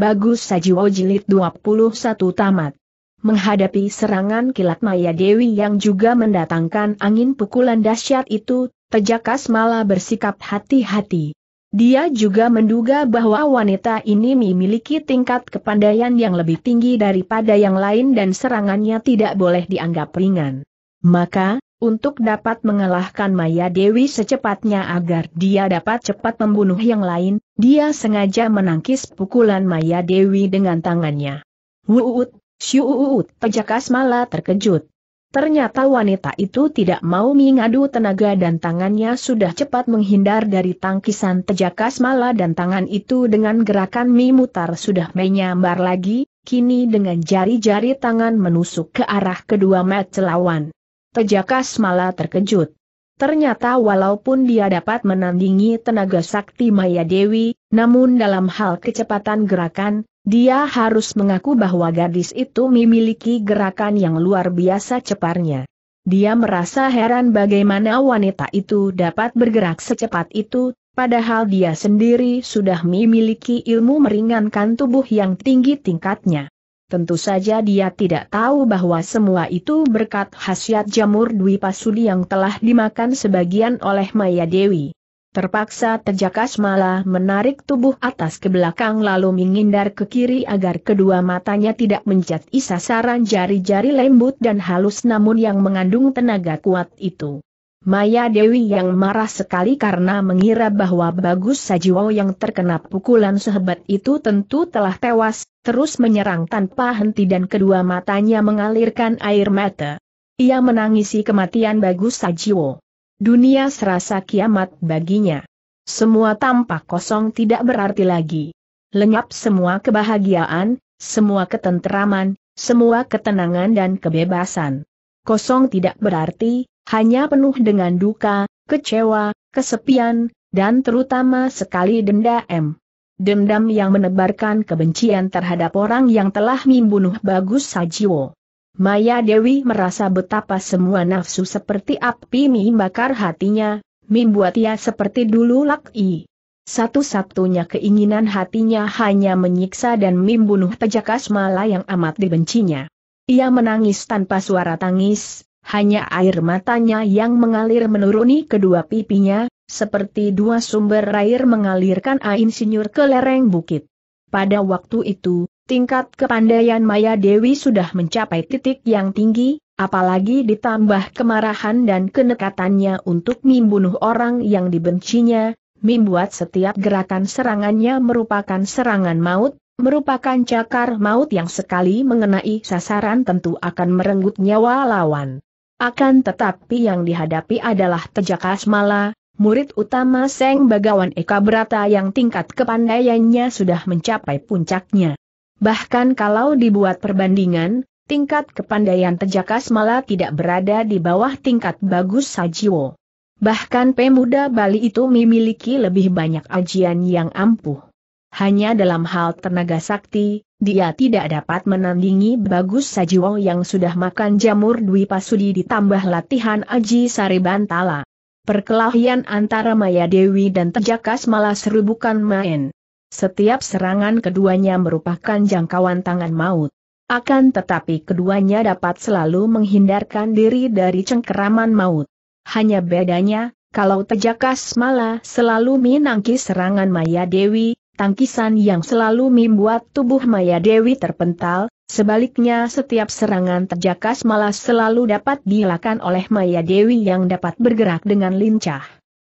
Bagus Sajiwo Jilid 21 Tamat. Menghadapi serangan kilat Maya Dewi yang juga mendatangkan angin pukulan dahsyat itu, Tejakas malah bersikap hati-hati. Dia juga menduga bahwa wanita ini memiliki tingkat kepandaian yang lebih tinggi daripada yang lain dan serangannya tidak boleh dianggap ringan. Maka, untuk dapat mengalahkan Maya Dewi secepatnya agar dia dapat cepat membunuh yang lain, dia sengaja menangkis pukulan Maya Dewi dengan tangannya. Wuut, syuut, pejakas malah terkejut. Ternyata wanita itu tidak mau mengadu tenaga dan tangannya sudah cepat menghindar dari tangkisan tejakas mala dan tangan itu dengan gerakan mimutar sudah menyambar lagi, kini dengan jari-jari tangan menusuk ke arah kedua mat lawan. Tejakas malah terkejut. Ternyata walaupun dia dapat menandingi tenaga sakti Maya Dewi, namun dalam hal kecepatan gerakan, dia harus mengaku bahwa gadis itu memiliki gerakan yang luar biasa cepatnya. Dia merasa heran bagaimana wanita itu dapat bergerak secepat itu, padahal dia sendiri sudah memiliki ilmu meringankan tubuh yang tinggi tingkatnya. Tentu saja dia tidak tahu bahwa semua itu berkat khasiat jamur Dwi Pasudi yang telah dimakan sebagian oleh Maya Dewi. Terpaksa terjakas malah menarik tubuh atas ke belakang lalu menghindar ke kiri agar kedua matanya tidak menjadi sasaran jari-jari lembut dan halus namun yang mengandung tenaga kuat itu. Maya Dewi yang marah sekali karena mengira bahwa Bagus Sajiwo yang terkena pukulan sehebat itu tentu telah tewas, terus menyerang tanpa henti dan kedua matanya mengalirkan air mata. Ia menangisi kematian Bagus Sajiwo. Dunia serasa kiamat baginya. Semua tampak kosong tidak berarti lagi. Lenyap semua kebahagiaan, semua ketenteraman, semua ketenangan dan kebebasan. Kosong tidak berarti, hanya penuh dengan duka, kecewa, kesepian, dan terutama sekali dendam, Dendam yang menebarkan kebencian terhadap orang yang telah membunuh Bagus Sajiwo. Maya Dewi merasa betapa semua nafsu seperti api membakar hatinya, membuat ia seperti dulu laki. Satu-satunya keinginan hatinya hanya menyiksa dan membunuh pejakas mala yang amat dibencinya. Ia menangis tanpa suara tangis, hanya air matanya yang mengalir menuruni kedua pipinya, seperti dua sumber air mengalirkan sinyur ke lereng bukit. Pada waktu itu, tingkat kepandaian Maya Dewi sudah mencapai titik yang tinggi, apalagi ditambah kemarahan dan kenekatannya untuk membunuh orang yang dibencinya, membuat setiap gerakan serangannya merupakan serangan maut, merupakan cakar maut yang sekali mengenai sasaran tentu akan merenggut nyawa lawan. Akan tetapi yang dihadapi adalah Tejak Asmala, murid utama Seng Bagawan Eka Brata yang tingkat kepandaiannya sudah mencapai puncaknya. Bahkan kalau dibuat perbandingan, tingkat kepandaian Tejak Asmala tidak berada di bawah tingkat Bagus Sajiwo. Bahkan pemuda Bali itu memiliki lebih banyak ajian yang ampuh. Hanya dalam hal tenaga sakti, dia tidak dapat menandingi Bagus Sajiwo yang sudah makan jamur Dwi Pasudi ditambah latihan Aji sari bantala. Perkelahian antara Maya Dewi dan Tejakas malah seru bukan main. Setiap serangan keduanya merupakan jangkauan tangan maut. Akan tetapi keduanya dapat selalu menghindarkan diri dari cengkeraman maut. Hanya bedanya, kalau Tejakas malah selalu menangkis serangan Maya Dewi, tangkisan yang selalu membuat tubuh Maya Dewi terpental, sebaliknya setiap serangan terjakas malah selalu dapat dilakukan oleh Maya Dewi yang dapat bergerak dengan lincah.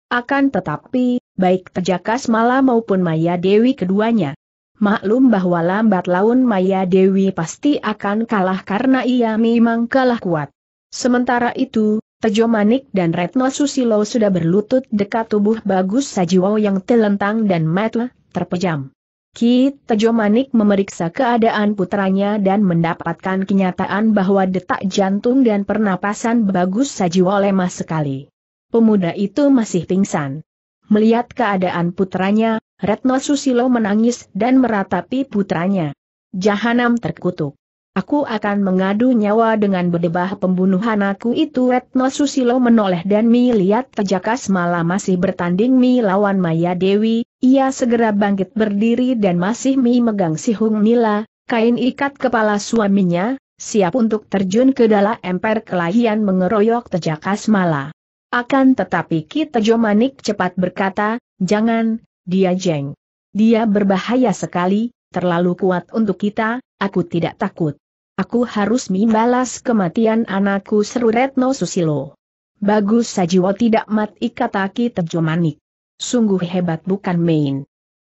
Akan tetapi, baik terjakas malah maupun Maya Dewi keduanya. Maklum bahwa lambat laun Maya Dewi pasti akan kalah karena ia memang kalah kuat. Sementara itu, Tejo Manik dan Retno Susilo sudah berlutut dekat tubuh Bagus Sajiwo yang telentang dan mata terpejam. Ki Tejo Manik memeriksa keadaan putranya dan mendapatkan kenyataan bahwa detak jantung dan pernapasan bagus sajiwa lemah sekali. Pemuda itu masih pingsan. Melihat keadaan putranya, Retno Susilo menangis dan meratapi putranya. Jahanam terkutuk. Aku akan mengadu nyawa dengan berdebah pembunuhan aku itu Retno Susilo menoleh dan melihat lihat Tejakas malah masih bertanding Mi lawan Maya Dewi, ia segera bangkit berdiri dan masih Mi megang si Hung Nila, kain ikat kepala suaminya, siap untuk terjun ke dalam emper kelahian mengeroyok Tejakas malah. Akan tetapi Ki Tejo Manik cepat berkata, jangan, dia jeng. Dia berbahaya sekali, terlalu kuat untuk kita, aku tidak takut. Aku harus membalas kematian anakku seru Retno Susilo. Bagus sajiwa tidak mati kata Ki Tejo Sungguh hebat bukan main.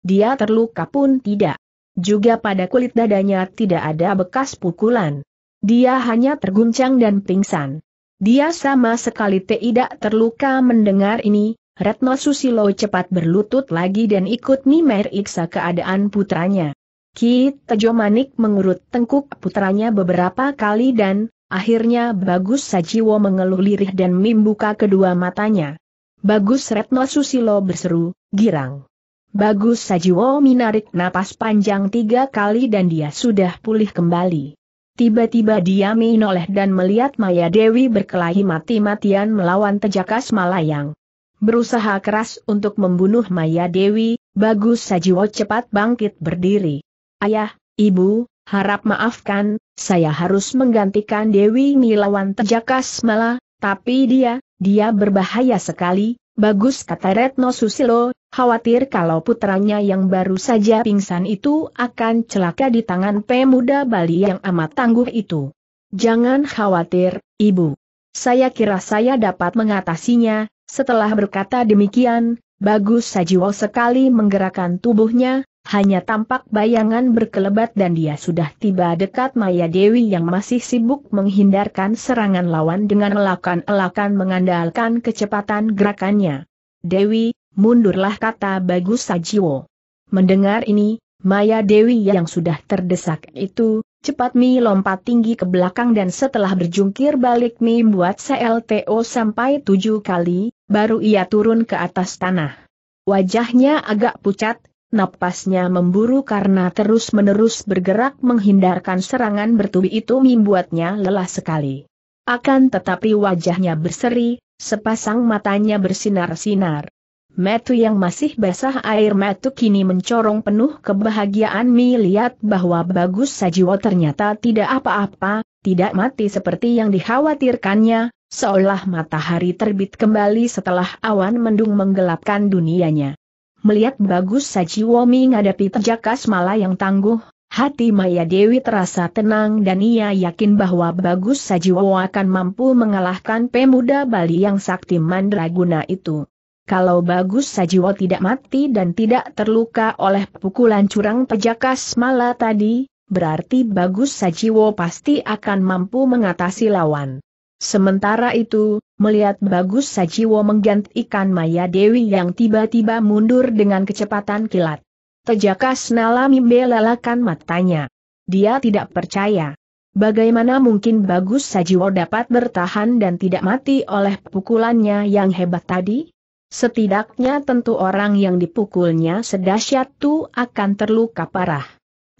Dia terluka pun tidak. Juga pada kulit dadanya tidak ada bekas pukulan. Dia hanya terguncang dan pingsan. Dia sama sekali tidak terluka mendengar ini, Retno Susilo cepat berlutut lagi dan ikut Nimer iksa keadaan putranya. Ki Tejo Manik mengurut tengkuk putranya beberapa kali dan, akhirnya Bagus Sajiwo mengeluh lirih dan membuka kedua matanya. Bagus Retno Susilo berseru, girang. Bagus Sajiwo menarik napas panjang tiga kali dan dia sudah pulih kembali. Tiba-tiba dia menoleh dan melihat Maya Dewi berkelahi mati-matian melawan Tejakas Malayang. Berusaha keras untuk membunuh Maya Dewi, Bagus Sajiwo cepat bangkit berdiri. Ayah, Ibu, harap maafkan, saya harus menggantikan Dewi Nilawan Tejakas malah, tapi dia, dia berbahaya sekali, bagus kata Retno Susilo, khawatir kalau putranya yang baru saja pingsan itu akan celaka di tangan pemuda Bali yang amat tangguh itu. Jangan khawatir, Ibu. Saya kira saya dapat mengatasinya, setelah berkata demikian, Bagus Sajiwo sekali menggerakkan tubuhnya, hanya tampak bayangan berkelebat dan dia sudah tiba dekat Maya Dewi yang masih sibuk menghindarkan serangan lawan dengan elakan-elakan mengandalkan kecepatan gerakannya. Dewi, mundurlah kata Bagus Sajiwo. Mendengar ini, Maya Dewi yang sudah terdesak itu, cepat Mi lompat tinggi ke belakang dan setelah berjungkir balik Mi buat CLTO sampai tujuh kali, baru ia turun ke atas tanah. Wajahnya agak pucat, napasnya memburu karena terus-menerus bergerak menghindarkan serangan bertubi itu membuatnya lelah sekali. Akan tetapi wajahnya berseri, sepasang matanya bersinar-sinar. Metu yang masih basah air metu kini mencorong penuh kebahagiaan Mi lihat bahwa Bagus Sajiwo ternyata tidak apa-apa, tidak mati seperti yang dikhawatirkannya, seolah matahari terbit kembali setelah awan mendung menggelapkan dunianya. Melihat bagus Saji Womi menghadapi Tejakas Mala yang tangguh, hati Maya Dewi terasa tenang dan ia yakin bahwa bagus Sajiwo akan mampu mengalahkan pemuda Bali yang sakti mandraguna itu. Kalau bagus Sajiwo tidak mati dan tidak terluka oleh pukulan curang Tejakas Mala tadi, berarti bagus Sajiwo pasti akan mampu mengatasi lawan. Sementara itu, melihat Bagus Sajiwo menggantikan Maya Dewi yang tiba-tiba mundur dengan kecepatan kilat. Senala Nalami belalakan matanya. Dia tidak percaya. Bagaimana mungkin Bagus Sajiwo dapat bertahan dan tidak mati oleh pukulannya yang hebat tadi? Setidaknya tentu orang yang dipukulnya sedahsyat itu akan terluka parah.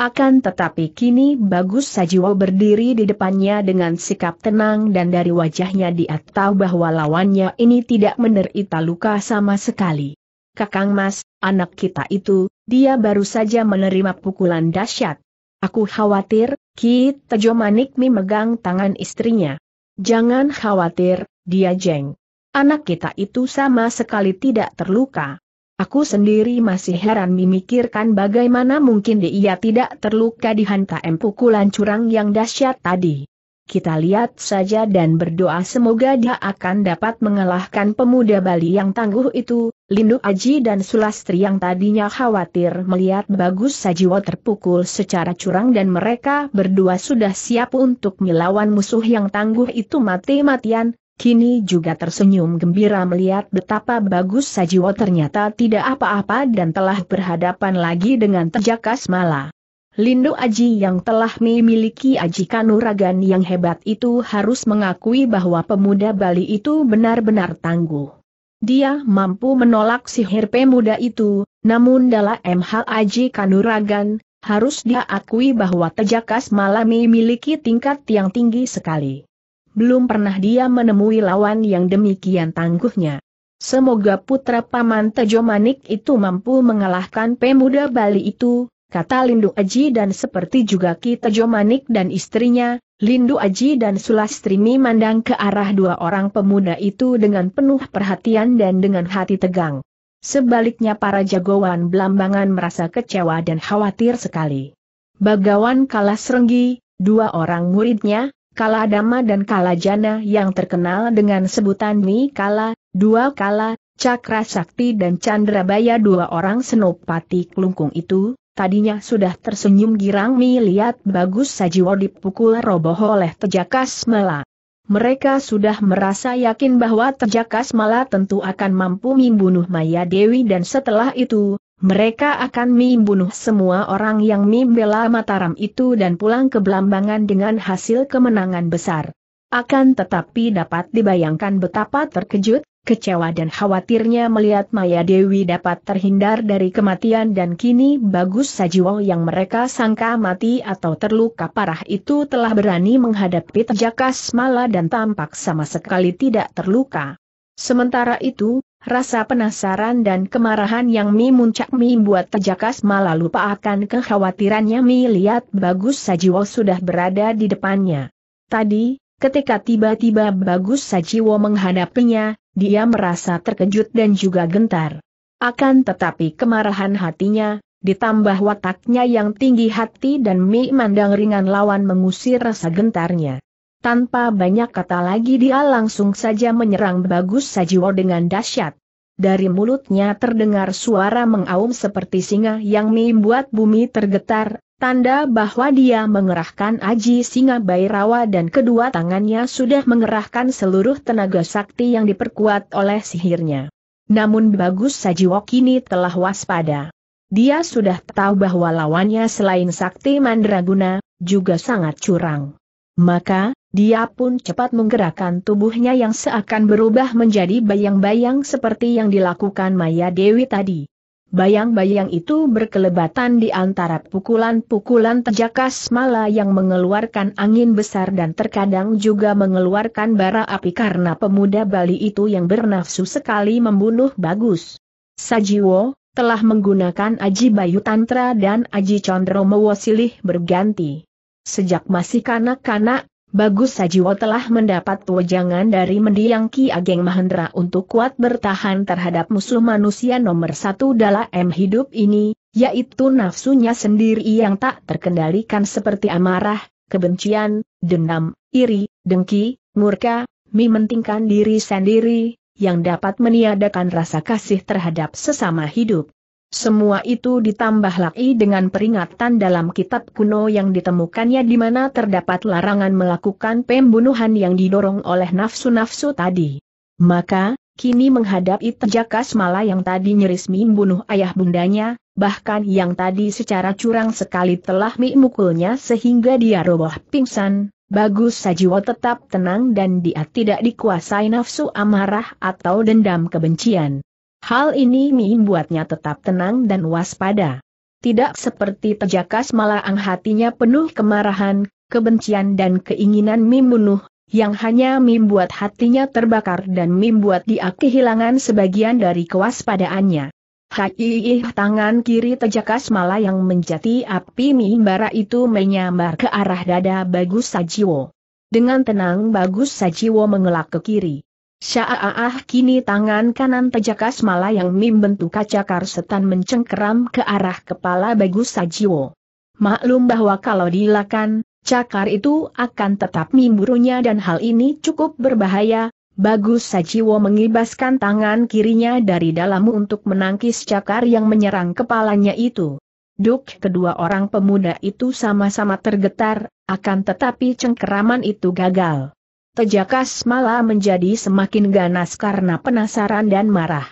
Akan tetapi kini Bagus Sajiwo berdiri di depannya dengan sikap tenang dan dari wajahnya dia tahu bahwa lawannya ini tidak menderita luka sama sekali. Kakang Mas, anak kita itu, dia baru saja menerima pukulan dahsyat. Aku khawatir, Ki Tejo Manikmi megang tangan istrinya. Jangan khawatir, dia jeng. Anak kita itu sama sekali tidak terluka. Aku sendiri masih heran memikirkan bagaimana mungkin dia tidak terluka di dihantam pukulan curang yang dahsyat tadi. Kita lihat saja dan berdoa semoga dia akan dapat mengalahkan pemuda Bali yang tangguh itu, Lindu Aji dan Sulastri yang tadinya khawatir melihat Bagus Sajiwo terpukul secara curang dan mereka berdua sudah siap untuk melawan musuh yang tangguh itu mati-matian, kini juga tersenyum gembira melihat betapa bagus Sajiwo ternyata tidak apa-apa dan telah berhadapan lagi dengan Tejakas Malah. Lindu Aji yang telah memiliki Aji Kanuragan yang hebat itu harus mengakui bahwa pemuda Bali itu benar-benar tangguh. Dia mampu menolak sihir pemuda itu, namun dalam MH Aji Kanuragan, harus diakui bahwa Tejakas Malah memiliki tingkat yang tinggi sekali. Belum pernah dia menemui lawan yang demikian tangguhnya. Semoga putra paman Tejo Manik itu mampu mengalahkan pemuda Bali itu, kata Lindu Aji dan seperti juga Ki Tejo Manik dan istrinya, Lindu Aji dan Sulastri memandang ke arah dua orang pemuda itu dengan penuh perhatian dan dengan hati tegang. Sebaliknya para jagoan Belambangan merasa kecewa dan khawatir sekali. Bagawan Kalas Renggi, dua orang muridnya, Kala Dama dan Kala Jana yang terkenal dengan sebutan Mi Kala, Dua Kala, Cakra Sakti dan Chandrabaya dua orang senopati kelungkung itu, tadinya sudah tersenyum girang Mi lihat bagus Sajiwo dipukul roboh oleh Tejakas Mala. Mereka sudah merasa yakin bahwa Tejakas Mala tentu akan mampu membunuh Maya Dewi dan setelah itu, mereka akan membunuh semua orang yang membela Mataram itu dan pulang ke Belambangan dengan hasil kemenangan besar. Akan tetapi dapat dibayangkan betapa terkejut, kecewa dan khawatirnya melihat Maya Dewi dapat terhindar dari kematian dan kini Bagus Sajiwo yang mereka sangka mati atau terluka parah itu telah berani menghadapi Tejaka malah dan tampak sama sekali tidak terluka. Sementara itu, Rasa penasaran dan kemarahan yang Mi muncak Mi buat tejakas malah lupa akan kekhawatirannya Mi lihat Bagus Sajiwo sudah berada di depannya. Tadi, ketika tiba-tiba Bagus Sajiwo menghadapinya, dia merasa terkejut dan juga gentar. Akan tetapi kemarahan hatinya, ditambah wataknya yang tinggi hati dan Mi mandang ringan lawan mengusir rasa gentarnya. Tanpa banyak kata lagi dia langsung saja menyerang Bagus Sajiwo dengan dahsyat. Dari mulutnya terdengar suara mengaum seperti singa yang membuat bumi tergetar, tanda bahwa dia mengerahkan aji singa Bairawa dan kedua tangannya sudah mengerahkan seluruh tenaga sakti yang diperkuat oleh sihirnya. Namun Bagus Sajiwo kini telah waspada. Dia sudah tahu bahwa lawannya selain sakti mandraguna, juga sangat curang. Maka, dia pun cepat menggerakkan tubuhnya yang seakan berubah menjadi bayang-bayang seperti yang dilakukan Maya Dewi tadi. Bayang-bayang itu berkelebatan di antara pukulan-pukulan terjakas mala yang mengeluarkan angin besar dan terkadang juga mengeluarkan bara api karena pemuda Bali itu yang bernafsu sekali membunuh bagus. Sajiwo, telah menggunakan Aji Bayu Tantra dan Aji Condro Mewosilih berganti. Sejak masih kanak-kanak, Bagus Sajiwo telah mendapat wejangan dari mendiang Ki Ageng Mahendra untuk kuat bertahan terhadap musuh manusia nomor satu dalam hidup ini, yaitu nafsunya sendiri yang tak terkendalikan seperti amarah, kebencian, dendam, iri, dengki, murka, mementingkan diri sendiri, yang dapat meniadakan rasa kasih terhadap sesama hidup. Semua itu ditambah lagi dengan peringatan dalam kitab kuno yang ditemukannya di mana terdapat larangan melakukan pembunuhan yang didorong oleh nafsu-nafsu tadi. Maka, kini menghadapi Tejakas Mala yang tadi nyeris membunuh ayah bundanya, bahkan yang tadi secara curang sekali telah memukulnya sehingga dia roboh pingsan, Bagus Sajiwo tetap tenang dan dia tidak dikuasai nafsu amarah atau dendam kebencian. Hal ini membuatnya tetap tenang dan waspada. Tidak seperti tejakas malaang hatinya penuh kemarahan, kebencian dan keinginan membunuh, yang hanya membuat hatinya terbakar dan membuat dia kehilangan sebagian dari kewaspadaannya. Hai tangan kiri tejakas mala yang menjadi api mimbara itu menyambar ke arah dada Bagus Sajiwo. Dengan tenang Bagus Sajiwo mengelak ke kiri. Sya'aah kini tangan kanan pejakas Mala yang membentuk kaca karsetan mencengkeram ke arah kepala Bagus Sajiwo. Maklum bahwa kalau dilakukan, cakar itu akan tetap mimburunya dan hal ini cukup berbahaya. Bagus Sajiwo mengibaskan tangan kirinya dari dalam untuk menangkis cakar yang menyerang kepalanya itu. Duk kedua orang pemuda itu sama-sama tergetar, akan tetapi cengkeraman itu gagal. Tejakas malah menjadi semakin ganas karena penasaran dan marah.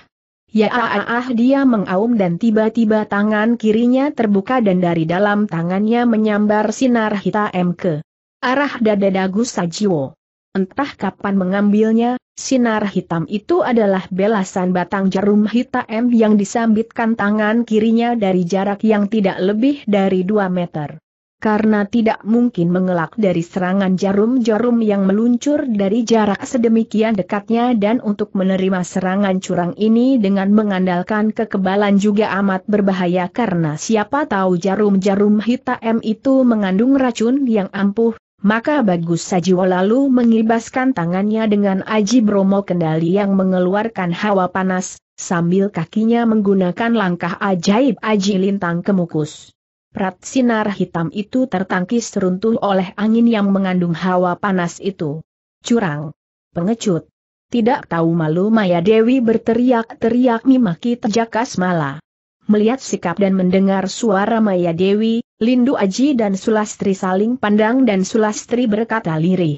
Ya ah, ah, ah, dia mengaum dan tiba-tiba tangan kirinya terbuka dan dari dalam tangannya menyambar sinar hitam ke arah dada dagu Sajiwo. Entah kapan mengambilnya, sinar hitam itu adalah belasan batang jarum hitam yang disambitkan tangan kirinya dari jarak yang tidak lebih dari 2 meter karena tidak mungkin mengelak dari serangan jarum-jarum yang meluncur dari jarak sedemikian dekatnya dan untuk menerima serangan curang ini dengan mengandalkan kekebalan juga amat berbahaya karena siapa tahu jarum-jarum hitam itu mengandung racun yang ampuh, maka Bagus Sajiwa lalu mengibaskan tangannya dengan Aji Bromo kendali yang mengeluarkan hawa panas, sambil kakinya menggunakan langkah ajaib Aji Lintang kemukus. Prat sinar hitam itu tertangkis seruntuh oleh angin yang mengandung hawa panas itu. Curang. Pengecut. Tidak tahu malu Maya Dewi berteriak-teriak mimaki terjakas Mala. Melihat sikap dan mendengar suara Maya Dewi, Lindu Aji dan Sulastri saling pandang dan Sulastri berkata lirih.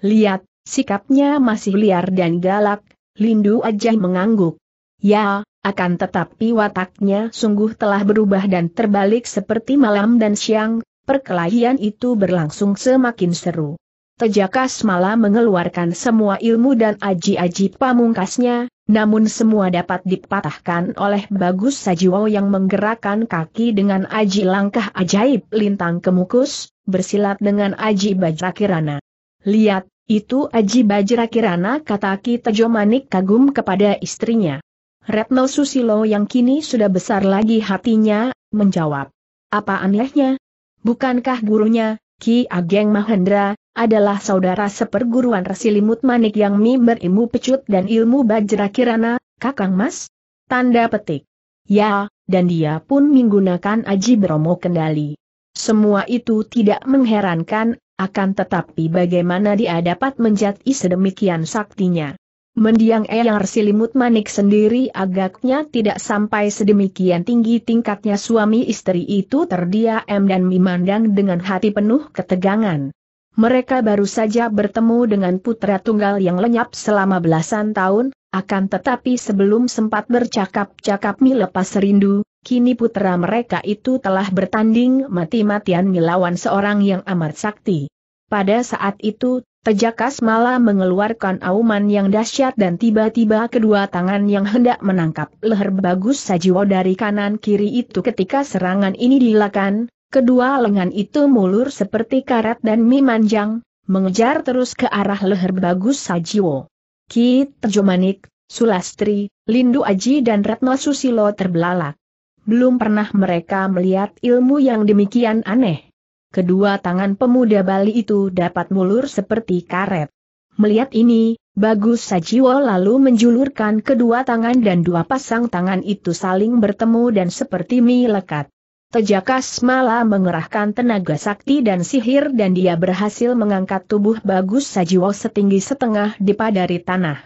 Lihat, sikapnya masih liar dan galak, Lindu Aji mengangguk. Ya, akan tetapi wataknya sungguh telah berubah dan terbalik seperti malam dan siang, perkelahian itu berlangsung semakin seru. Tejakas malah mengeluarkan semua ilmu dan aji-aji pamungkasnya, namun semua dapat dipatahkan oleh Bagus Sajiwo yang menggerakkan kaki dengan aji langkah ajaib lintang kemukus, bersilat dengan aji bajrakirana. Lihat, itu aji bajrakirana kata Ki Tejo Manik kagum kepada istrinya. Retno Susilo yang kini sudah besar lagi hatinya, menjawab. Apa anehnya? Bukankah gurunya, Ki Ageng Mahendra, adalah saudara seperguruan resilimut manik yang mi berilmu pecut dan ilmu bajra kirana, kakang mas? Tanda petik. Ya, dan dia pun menggunakan aji bromo kendali. Semua itu tidak mengherankan, akan tetapi bagaimana dia dapat menjati sedemikian saktinya. Mendiang Eyang Silimut Manik sendiri agaknya tidak sampai sedemikian tinggi tingkatnya suami istri itu terdiam dan memandang dengan hati penuh ketegangan. Mereka baru saja bertemu dengan putra tunggal yang lenyap selama belasan tahun, akan tetapi sebelum sempat bercakap-cakap pas rindu, kini putra mereka itu telah bertanding mati-matian melawan seorang yang amat sakti. Pada saat itu, Pejakas malah mengeluarkan auman yang dahsyat dan tiba-tiba kedua tangan yang hendak menangkap leher bagus Sajiwo dari kanan-kiri itu ketika serangan ini dilakukan, kedua lengan itu mulur seperti karet dan memanjang, mengejar terus ke arah leher bagus Sajiwo. Kit, Tejomanik, Sulastri, Lindu Aji dan Retno Susilo terbelalak. Belum pernah mereka melihat ilmu yang demikian aneh kedua tangan pemuda Bali itu dapat mulur seperti karet. Melihat ini, Bagus Sajiwo lalu menjulurkan kedua tangan dan dua pasang tangan itu saling bertemu dan seperti mie lekat. Tejakas malah mengerahkan tenaga sakti dan sihir dan dia berhasil mengangkat tubuh Bagus Sajiwo setinggi setengah dipadari dari tanah.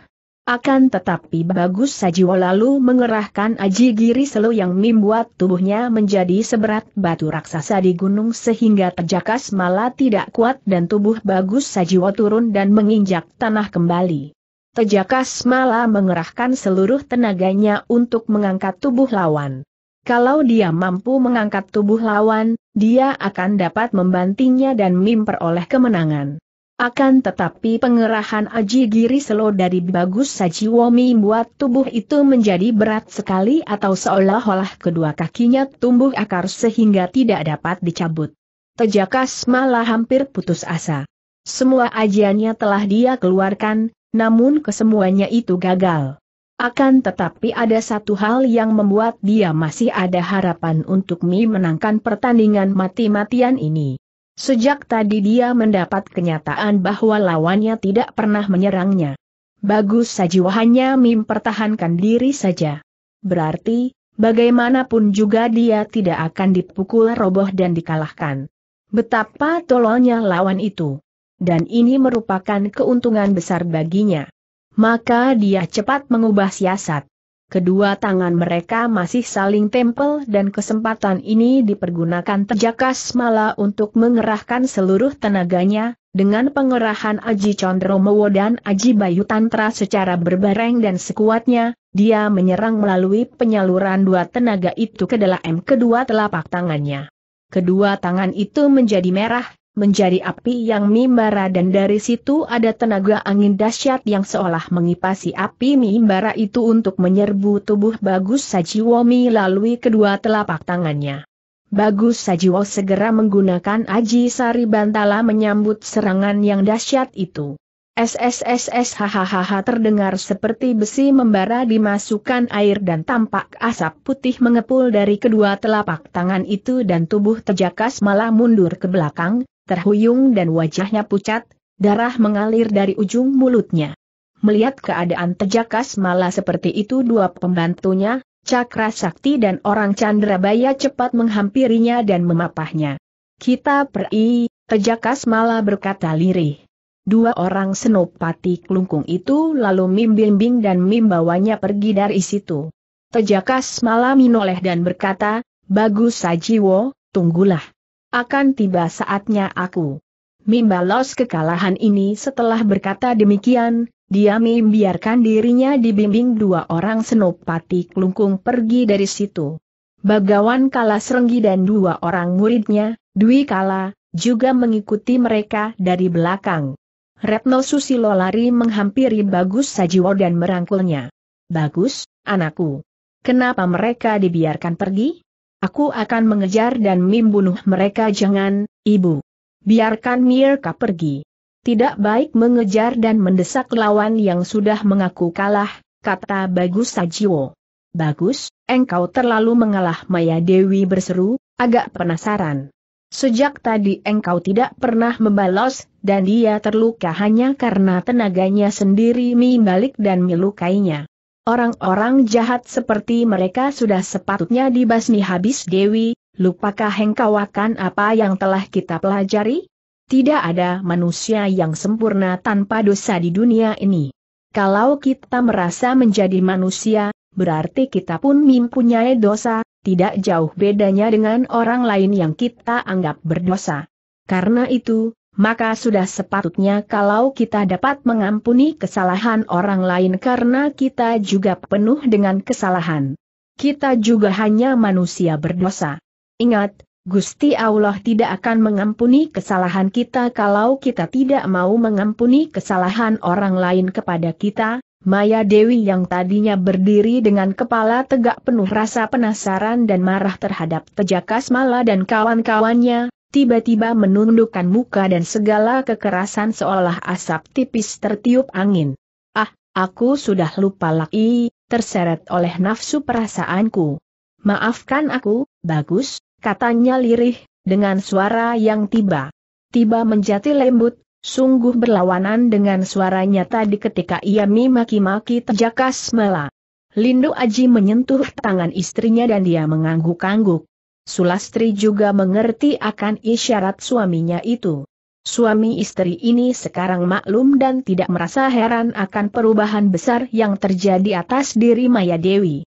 Akan tetapi Bagus Sajiwo lalu mengerahkan Aji Giri selu yang membuat tubuhnya menjadi seberat batu raksasa di gunung sehingga terjakas malah tidak kuat dan tubuh Bagus Sajiwo turun dan menginjak tanah kembali. Tejakas malah mengerahkan seluruh tenaganya untuk mengangkat tubuh lawan. Kalau dia mampu mengangkat tubuh lawan, dia akan dapat membantingnya dan memperoleh kemenangan. Akan tetapi pengerahan Aji Giri Selo dari Bagus Sajiwomi buat tubuh itu menjadi berat sekali atau seolah-olah kedua kakinya tumbuh akar sehingga tidak dapat dicabut. Tejakas malah hampir putus asa. Semua ajiannya telah dia keluarkan, namun kesemuanya itu gagal. Akan tetapi ada satu hal yang membuat dia masih ada harapan untuk Mi menangkan pertandingan mati-matian ini. Sejak tadi dia mendapat kenyataan bahwa lawannya tidak pernah menyerangnya. Bagus saja hanya mempertahankan diri saja. Berarti, bagaimanapun juga dia tidak akan dipukul roboh dan dikalahkan. Betapa tololnya lawan itu. Dan ini merupakan keuntungan besar baginya. Maka dia cepat mengubah siasat. Kedua tangan mereka masih saling tempel dan kesempatan ini dipergunakan terjakas malah untuk mengerahkan seluruh tenaganya, dengan pengerahan Aji Mowo dan Aji Bayu Tantra secara berbareng dan sekuatnya, dia menyerang melalui penyaluran dua tenaga itu ke dalam kedua telapak tangannya. Kedua tangan itu menjadi merah, menjadi api yang mimbara dan dari situ ada tenaga angin dahsyat yang seolah mengipasi api mimbara itu untuk menyerbu tubuh Bagus Sajiwomi melalui kedua telapak tangannya. Bagus Sajiwo segera menggunakan Aji Sari Bantala menyambut serangan yang dahsyat itu. SSSS hahaha terdengar seperti besi membara dimasukkan air dan tampak asap putih mengepul dari kedua telapak tangan itu dan tubuh terjakas malah mundur ke belakang, terhuyung dan wajahnya pucat, darah mengalir dari ujung mulutnya. Melihat keadaan tejakas malah seperti itu dua pembantunya, Cakra Sakti dan orang Chandrabaya cepat menghampirinya dan memapahnya. Kita pergi, tejakas malah berkata lirih. Dua orang senopati kelungkung itu lalu membimbing dan membawanya pergi dari situ. Tejakas malah minoleh dan berkata, Bagus Sajiwo, tunggulah. Akan tiba saatnya aku membalas kekalahan ini setelah berkata demikian, dia membiarkan dirinya dibimbing dua orang senopati kelungkung pergi dari situ. Bagawan Kala Serenggi dan dua orang muridnya, Dwi Kala, juga mengikuti mereka dari belakang. Retno Susilo lari menghampiri Bagus Sajiwo dan merangkulnya. Bagus, anakku. Kenapa mereka dibiarkan pergi? Aku akan mengejar dan membunuh mereka jangan, ibu. Biarkan Mirka pergi. Tidak baik mengejar dan mendesak lawan yang sudah mengaku kalah, kata Bagus Sajiwo. Bagus, engkau terlalu mengalah Maya Dewi berseru, agak penasaran. Sejak tadi engkau tidak pernah membalas, dan dia terluka hanya karena tenaganya sendiri membalik dan melukainya. Orang-orang jahat seperti mereka sudah sepatutnya dibasmi habis Dewi, lupakah engkau akan apa yang telah kita pelajari? Tidak ada manusia yang sempurna tanpa dosa di dunia ini. Kalau kita merasa menjadi manusia, berarti kita pun mempunyai dosa, tidak jauh bedanya dengan orang lain yang kita anggap berdosa. Karena itu, maka sudah sepatutnya kalau kita dapat mengampuni kesalahan orang lain karena kita juga penuh dengan kesalahan. Kita juga hanya manusia berdosa. Ingat, Gusti Allah tidak akan mengampuni kesalahan kita kalau kita tidak mau mengampuni kesalahan orang lain kepada kita. Maya Dewi yang tadinya berdiri dengan kepala tegak penuh rasa penasaran dan marah terhadap Tejakas Mala dan kawan-kawannya, tiba-tiba menundukkan muka dan segala kekerasan seolah asap tipis tertiup angin. Ah, aku sudah lupa lagi, terseret oleh nafsu perasaanku. Maafkan aku, bagus, katanya lirih, dengan suara yang tiba. Tiba menjadi lembut, sungguh berlawanan dengan suaranya tadi ketika ia mimaki-maki terjakas mela. Lindu Aji menyentuh tangan istrinya dan dia mengangguk-angguk. Sulastri juga mengerti akan isyarat suaminya itu. Suami istri ini sekarang maklum dan tidak merasa heran akan perubahan besar yang terjadi atas diri Maya Dewi.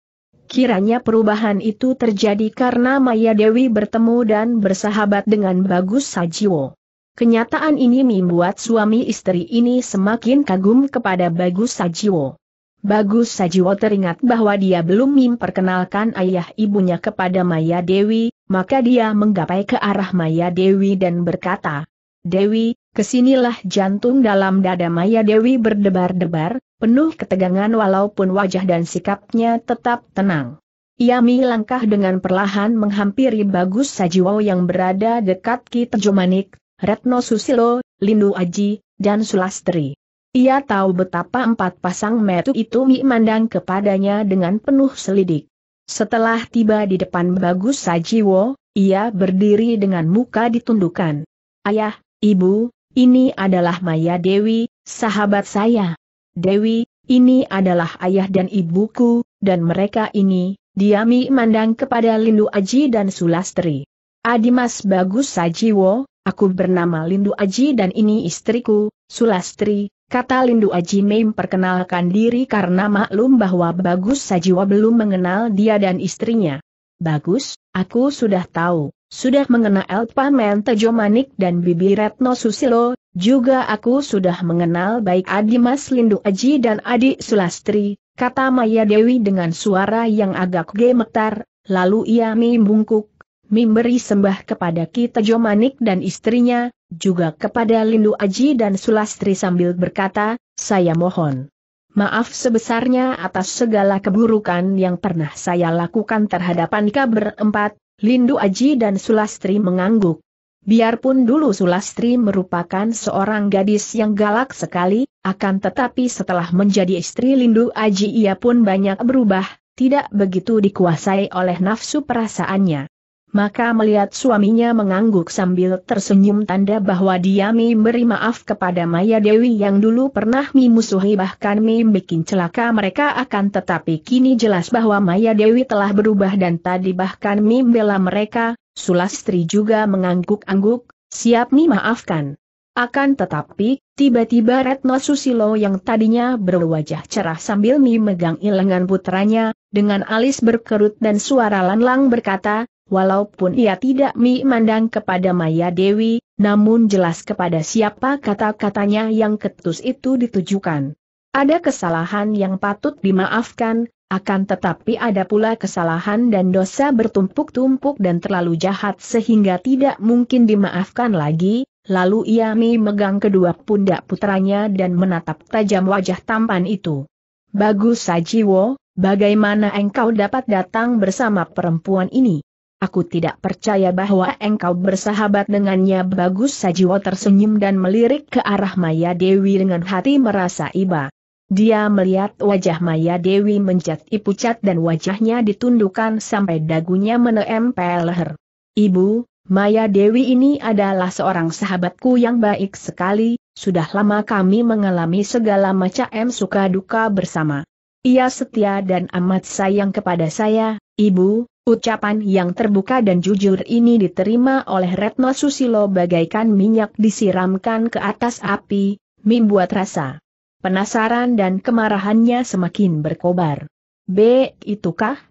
Kiranya perubahan itu terjadi karena Maya Dewi bertemu dan bersahabat dengan Bagus Sajiwo. Kenyataan ini membuat suami istri ini semakin kagum kepada Bagus Sajiwo. Bagus Sajiwo teringat bahwa dia belum memperkenalkan ayah ibunya kepada Maya Dewi, maka dia menggapai ke arah Maya Dewi dan berkata, Dewi, kesinilah jantung dalam dada Maya Dewi berdebar-debar, penuh ketegangan walaupun wajah dan sikapnya tetap tenang. Ia langkah dengan perlahan menghampiri Bagus Sajiwo yang berada dekat Ki Tejomanik, Retno Susilo, Lindu Aji, dan Sulastri. Ia tahu betapa empat pasang metu itu memandang kepadanya dengan penuh selidik. Setelah tiba di depan Bagus Sajiwo, ia berdiri dengan muka ditundukkan. Ayah, ibu, ini adalah Maya Dewi, sahabat saya. Dewi, ini adalah ayah dan ibuku, dan mereka ini, dia memandang kepada Lindu Aji dan Sulastri. Adimas Bagus Sajiwo, aku bernama Lindu Aji dan ini istriku, Sulastri, Kata Lindu Aji Mei memperkenalkan diri karena maklum bahwa Bagus Sajiwa belum mengenal dia dan istrinya. Bagus, aku sudah tahu, sudah mengenal Elpa Mentejo Manik dan Bibi Retno Susilo, juga aku sudah mengenal baik Adi Mas Lindu Aji dan Adik Sulastri, kata Maya Dewi dengan suara yang agak gemetar, lalu ia membungkuk, memberi sembah kepada Kita Jomanik dan istrinya, juga kepada Lindu Aji dan Sulastri sambil berkata, saya mohon. Maaf sebesarnya atas segala keburukan yang pernah saya lakukan terhadap Anka berempat, Lindu Aji dan Sulastri mengangguk. Biarpun dulu Sulastri merupakan seorang gadis yang galak sekali, akan tetapi setelah menjadi istri Lindu Aji ia pun banyak berubah, tidak begitu dikuasai oleh nafsu perasaannya maka melihat suaminya mengangguk sambil tersenyum tanda bahwa dia memberi maaf kepada Maya Dewi yang dulu pernah memusuhi bahkan membuat celaka mereka akan tetapi kini jelas bahwa Maya Dewi telah berubah dan tadi bahkan membela mereka, Sulastri juga mengangguk-angguk, siap memaafkan. Akan tetapi, tiba-tiba Retno Susilo yang tadinya berwajah cerah sambil memegang ilengan putranya, dengan alis berkerut dan suara lanlang berkata, Walaupun ia tidak memandang kepada Maya Dewi, namun jelas kepada siapa kata-katanya yang ketus itu ditujukan. Ada kesalahan yang patut dimaafkan, akan tetapi ada pula kesalahan dan dosa bertumpuk-tumpuk dan terlalu jahat sehingga tidak mungkin dimaafkan lagi, lalu ia memegang kedua pundak putranya dan menatap tajam wajah tampan itu. Bagus Sajiwo, bagaimana engkau dapat datang bersama perempuan ini? Aku tidak percaya bahwa engkau bersahabat dengannya bagus Sajiwo tersenyum dan melirik ke arah Maya Dewi dengan hati merasa iba. Dia melihat wajah Maya Dewi menjadi pucat dan wajahnya ditundukkan sampai dagunya menempel leher. Ibu, Maya Dewi ini adalah seorang sahabatku yang baik sekali, sudah lama kami mengalami segala macam suka duka bersama. Ia setia dan amat sayang kepada saya, Ibu, ucapan yang terbuka dan jujur ini diterima oleh Retno Susilo bagaikan minyak disiramkan ke atas api, membuat rasa penasaran dan kemarahannya semakin berkobar. B, itukah?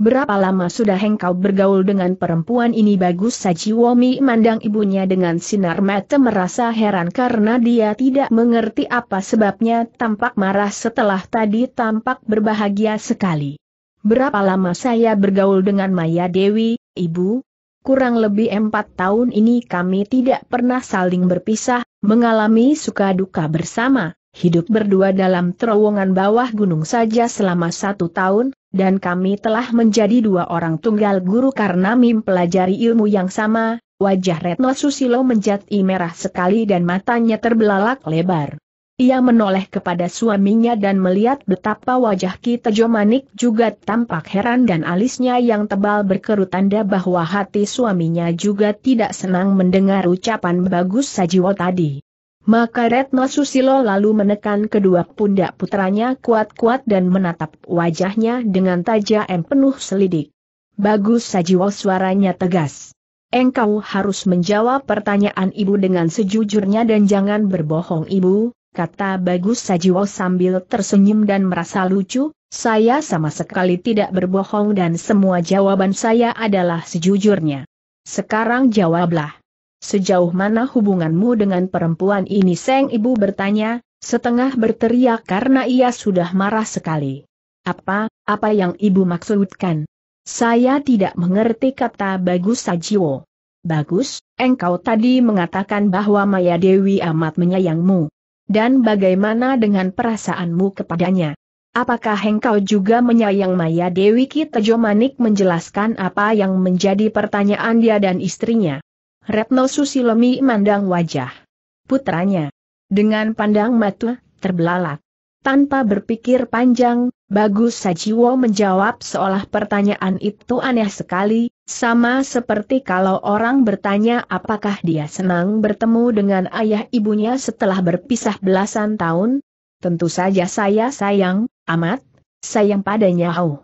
Berapa lama sudah engkau bergaul dengan perempuan ini bagus saji Womi mandang ibunya dengan sinar mata merasa heran karena dia tidak mengerti apa sebabnya tampak marah setelah tadi tampak berbahagia sekali. Berapa lama saya bergaul dengan Maya Dewi, Ibu? Kurang lebih empat tahun ini kami tidak pernah saling berpisah, mengalami suka duka bersama, hidup berdua dalam terowongan bawah gunung saja selama satu tahun, dan kami telah menjadi dua orang tunggal guru karena mempelajari ilmu yang sama, wajah Retno Susilo menjadi merah sekali dan matanya terbelalak lebar. Ia menoleh kepada suaminya dan melihat betapa wajah Ki Tejo Manik juga tampak heran dan alisnya yang tebal berkerut tanda bahwa hati suaminya juga tidak senang mendengar ucapan bagus Sajiwo tadi. Maka Retno Susilo lalu menekan kedua pundak putranya kuat-kuat dan menatap wajahnya dengan tajam penuh selidik. Bagus Sajiwo suaranya tegas. Engkau harus menjawab pertanyaan ibu dengan sejujurnya dan jangan berbohong ibu, kata Bagus Sajiwo sambil tersenyum dan merasa lucu, saya sama sekali tidak berbohong dan semua jawaban saya adalah sejujurnya. Sekarang jawablah. Sejauh mana hubunganmu dengan perempuan ini? Seng ibu bertanya, setengah berteriak karena ia sudah marah sekali. Apa, apa yang ibu maksudkan? Saya tidak mengerti kata Bagus Sajiwo. Bagus, engkau tadi mengatakan bahwa Maya Dewi amat menyayangmu. Dan bagaimana dengan perasaanmu kepadanya? Apakah engkau juga menyayang Maya Dewi Kitejo Manik menjelaskan apa yang menjadi pertanyaan dia dan istrinya? Retno Susilomi mandang wajah putranya. Dengan pandang mata, terbelalak. Tanpa berpikir panjang, Bagus Sajiwo menjawab seolah pertanyaan itu aneh sekali, sama seperti kalau orang bertanya apakah dia senang bertemu dengan ayah ibunya setelah berpisah belasan tahun. Tentu saja saya sayang, amat, sayang padanya au. Oh.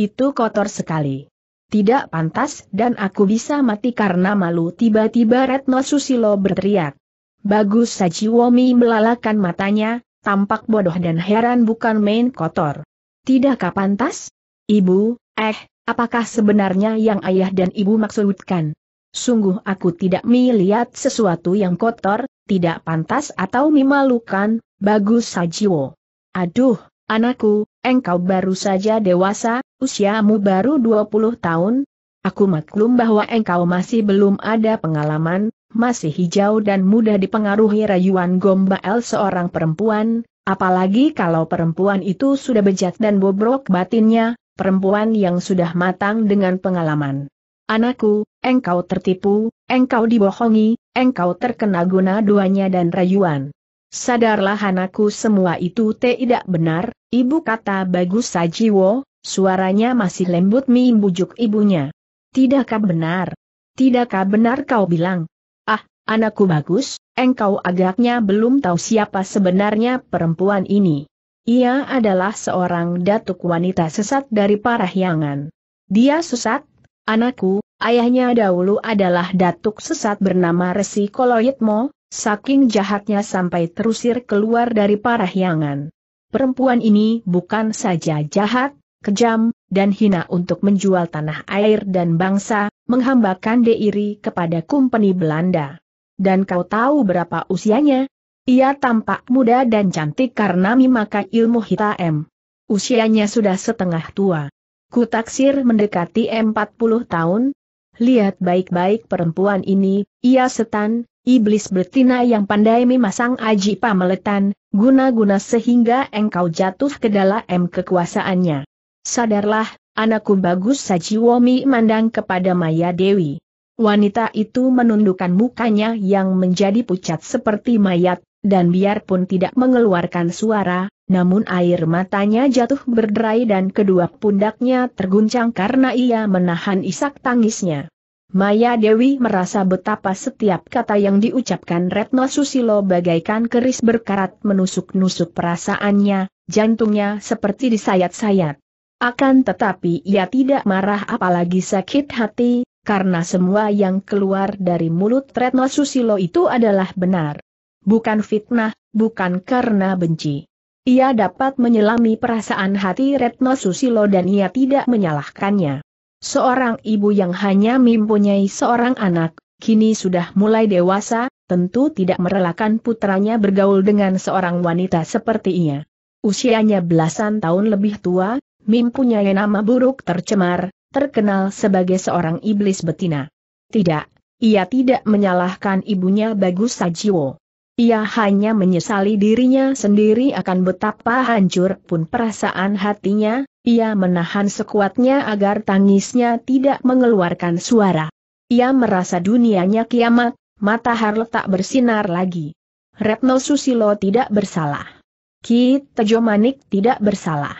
Itu kotor sekali. Tidak pantas dan aku bisa mati karena malu tiba-tiba Retno Susilo berteriak. Bagus Sajiwomi melalakan matanya, tampak bodoh dan heran bukan main kotor. Tidakkah pantas? Ibu, eh, apakah sebenarnya yang ayah dan ibu maksudkan? Sungguh aku tidak melihat sesuatu yang kotor, tidak pantas atau memalukan, bagus Sajiwo. Aduh, anakku, engkau baru saja dewasa, usiamu baru 20 tahun. Aku maklum bahwa engkau masih belum ada pengalaman, masih hijau dan mudah dipengaruhi rayuan gombal seorang perempuan, apalagi kalau perempuan itu sudah bejat dan bobrok batinnya, perempuan yang sudah matang dengan pengalaman. Anakku, engkau tertipu, engkau dibohongi, engkau terkena guna duanya dan rayuan. Sadarlah anakku semua itu tidak benar, ibu kata bagus sajiwo, suaranya masih lembut bujuk ibunya. Tidakkah benar? Tidakkah benar kau bilang, Anakku bagus, engkau agaknya belum tahu siapa sebenarnya perempuan ini. Ia adalah seorang datuk wanita sesat dari Parahyangan. Dia sesat, anakku, ayahnya dahulu adalah datuk sesat bernama Resi Koloyetmo, saking jahatnya sampai terusir keluar dari Parahyangan. Perempuan ini bukan saja jahat, kejam, dan hina untuk menjual tanah air dan bangsa, menghambakan deiri kepada kumpeni Belanda. Dan kau tahu berapa usianya? Ia tampak muda dan cantik karena memakai ilmu hitam. Usianya sudah setengah tua. Kutaksir mendekati 40 tahun. Lihat baik-baik perempuan ini, ia setan, iblis betina yang pandai memasang aji pameletan, guna-guna sehingga engkau jatuh ke dalam kekuasaannya. Sadarlah, anakku bagus Womi mandang kepada Maya Dewi. Wanita itu menundukkan mukanya yang menjadi pucat seperti mayat, dan biarpun tidak mengeluarkan suara, namun air matanya jatuh berderai dan kedua pundaknya terguncang karena ia menahan isak tangisnya. Maya Dewi merasa betapa setiap kata yang diucapkan Retno Susilo bagaikan keris berkarat menusuk-nusuk perasaannya, jantungnya seperti disayat-sayat. Akan tetapi ia tidak marah apalagi sakit hati, karena semua yang keluar dari mulut Retno Susilo itu adalah benar. Bukan fitnah, bukan karena benci. Ia dapat menyelami perasaan hati Retno Susilo dan ia tidak menyalahkannya. Seorang ibu yang hanya mempunyai seorang anak, kini sudah mulai dewasa, tentu tidak merelakan putranya bergaul dengan seorang wanita seperti ia. Usianya belasan tahun lebih tua, mempunyai nama buruk tercemar, terkenal sebagai seorang iblis betina. Tidak, ia tidak menyalahkan ibunya Bagus Sajiwo. Ia hanya menyesali dirinya sendiri akan betapa hancur pun perasaan hatinya, ia menahan sekuatnya agar tangisnya tidak mengeluarkan suara. Ia merasa dunianya kiamat, matahari tak bersinar lagi. Retno Susilo tidak bersalah. Ki Tejo Manik tidak bersalah.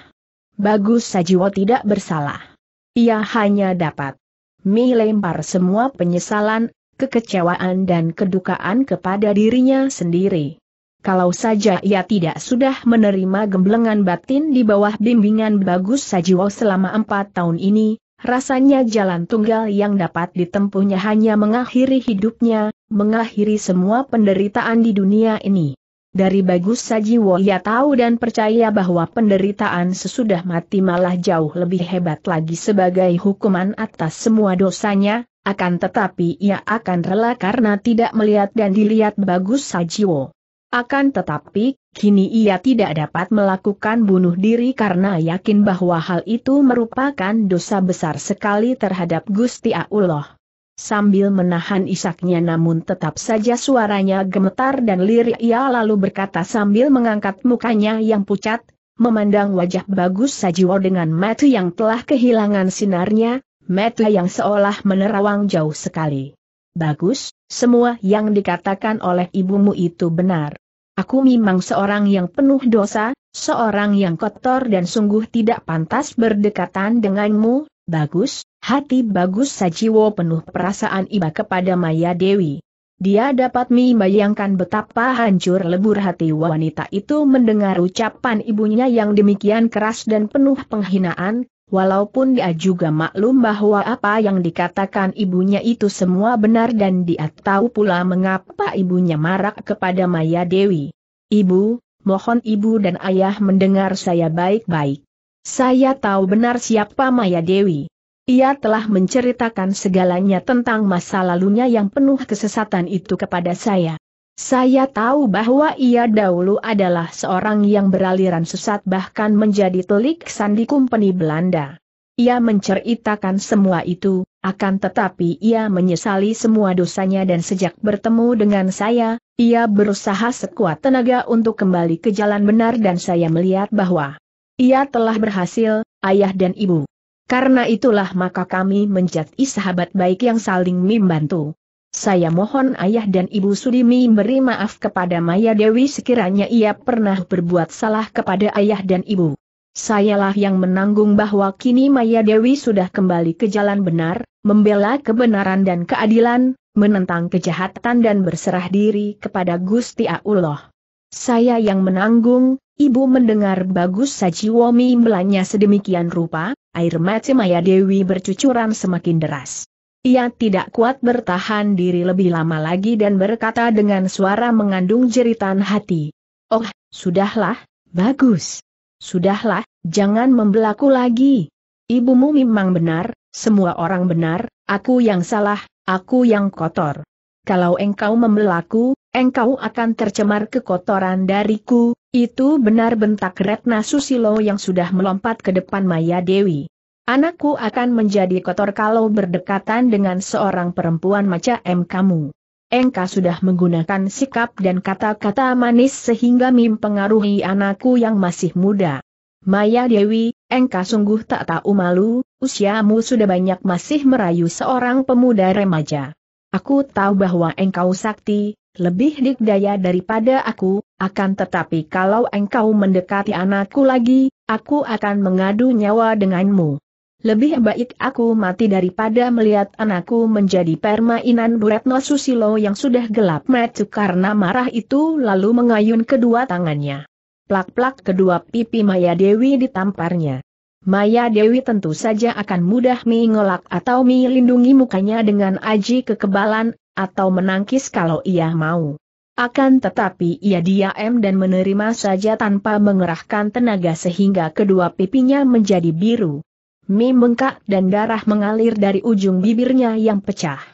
Bagus Sajiwo tidak bersalah. Ia hanya dapat melempar semua penyesalan, kekecewaan dan kedukaan kepada dirinya sendiri. Kalau saja ia tidak sudah menerima gemblengan batin di bawah bimbingan bagus Sajiwo selama empat tahun ini, rasanya jalan tunggal yang dapat ditempuhnya hanya mengakhiri hidupnya, mengakhiri semua penderitaan di dunia ini. Dari Bagus Sajiwo ia tahu dan percaya bahwa penderitaan sesudah mati malah jauh lebih hebat lagi sebagai hukuman atas semua dosanya, akan tetapi ia akan rela karena tidak melihat dan dilihat Bagus Sajiwo. Akan tetapi, kini ia tidak dapat melakukan bunuh diri karena yakin bahwa hal itu merupakan dosa besar sekali terhadap Gusti Allah. Sambil menahan isaknya namun tetap saja suaranya gemetar dan lirik ia lalu berkata sambil mengangkat mukanya yang pucat, memandang wajah bagus Sajiwo dengan mata yang telah kehilangan sinarnya, mata yang seolah menerawang jauh sekali. Bagus, semua yang dikatakan oleh ibumu itu benar. Aku memang seorang yang penuh dosa, seorang yang kotor dan sungguh tidak pantas berdekatan denganmu, Bagus, Hati bagus Sajiwo penuh perasaan iba kepada Maya Dewi. Dia dapat membayangkan betapa hancur lebur hati wanita itu mendengar ucapan ibunya yang demikian keras dan penuh penghinaan, walaupun dia juga maklum bahwa apa yang dikatakan ibunya itu semua benar dan dia tahu pula mengapa ibunya marah kepada Maya Dewi. Ibu, mohon ibu dan ayah mendengar saya baik-baik. Saya tahu benar siapa Maya Dewi. Ia telah menceritakan segalanya tentang masa lalunya yang penuh kesesatan itu kepada saya. Saya tahu bahwa ia dahulu adalah seorang yang beraliran sesat bahkan menjadi telik sandi kumpeni Belanda. Ia menceritakan semua itu, akan tetapi ia menyesali semua dosanya dan sejak bertemu dengan saya, ia berusaha sekuat tenaga untuk kembali ke jalan benar dan saya melihat bahwa ia telah berhasil, ayah dan ibu. Karena itulah maka kami menjadi sahabat baik yang saling membantu. Saya mohon ayah dan ibu Sudimi beri maaf kepada Maya Dewi sekiranya ia pernah berbuat salah kepada ayah dan ibu. Sayalah yang menanggung bahwa kini Maya Dewi sudah kembali ke jalan benar, membela kebenaran dan keadilan, menentang kejahatan dan berserah diri kepada Gusti Allah. Saya yang menanggung, ibu mendengar bagus Sajiwomi melanya sedemikian rupa, air mata Maya Dewi bercucuran semakin deras. Ia tidak kuat bertahan diri lebih lama lagi dan berkata dengan suara mengandung jeritan hati. Oh, sudahlah, bagus. Sudahlah, jangan membelaku lagi. Ibumu memang benar, semua orang benar, aku yang salah, aku yang kotor kalau engkau membelaku, engkau akan tercemar kekotoran dariku, itu benar bentak Retna Susilo yang sudah melompat ke depan Maya Dewi. Anakku akan menjadi kotor kalau berdekatan dengan seorang perempuan macam kamu. Engkau sudah menggunakan sikap dan kata-kata manis sehingga mempengaruhi anakku yang masih muda. Maya Dewi, engkau sungguh tak tahu malu, usiamu sudah banyak masih merayu seorang pemuda remaja. Aku tahu bahwa engkau sakti, lebih dikdaya daripada aku, akan tetapi kalau engkau mendekati anakku lagi, aku akan mengadu nyawa denganmu. Lebih baik aku mati daripada melihat anakku menjadi permainan Buretno Susilo yang sudah gelap mata karena marah itu lalu mengayun kedua tangannya. Plak-plak kedua pipi Maya Dewi ditamparnya. Maya Dewi tentu saja akan mudah mengolak atau melindungi mukanya dengan aji kekebalan, atau menangkis kalau ia mau. Akan tetapi ia diam dan menerima saja tanpa mengerahkan tenaga sehingga kedua pipinya menjadi biru. Mi bengkak dan darah mengalir dari ujung bibirnya yang pecah.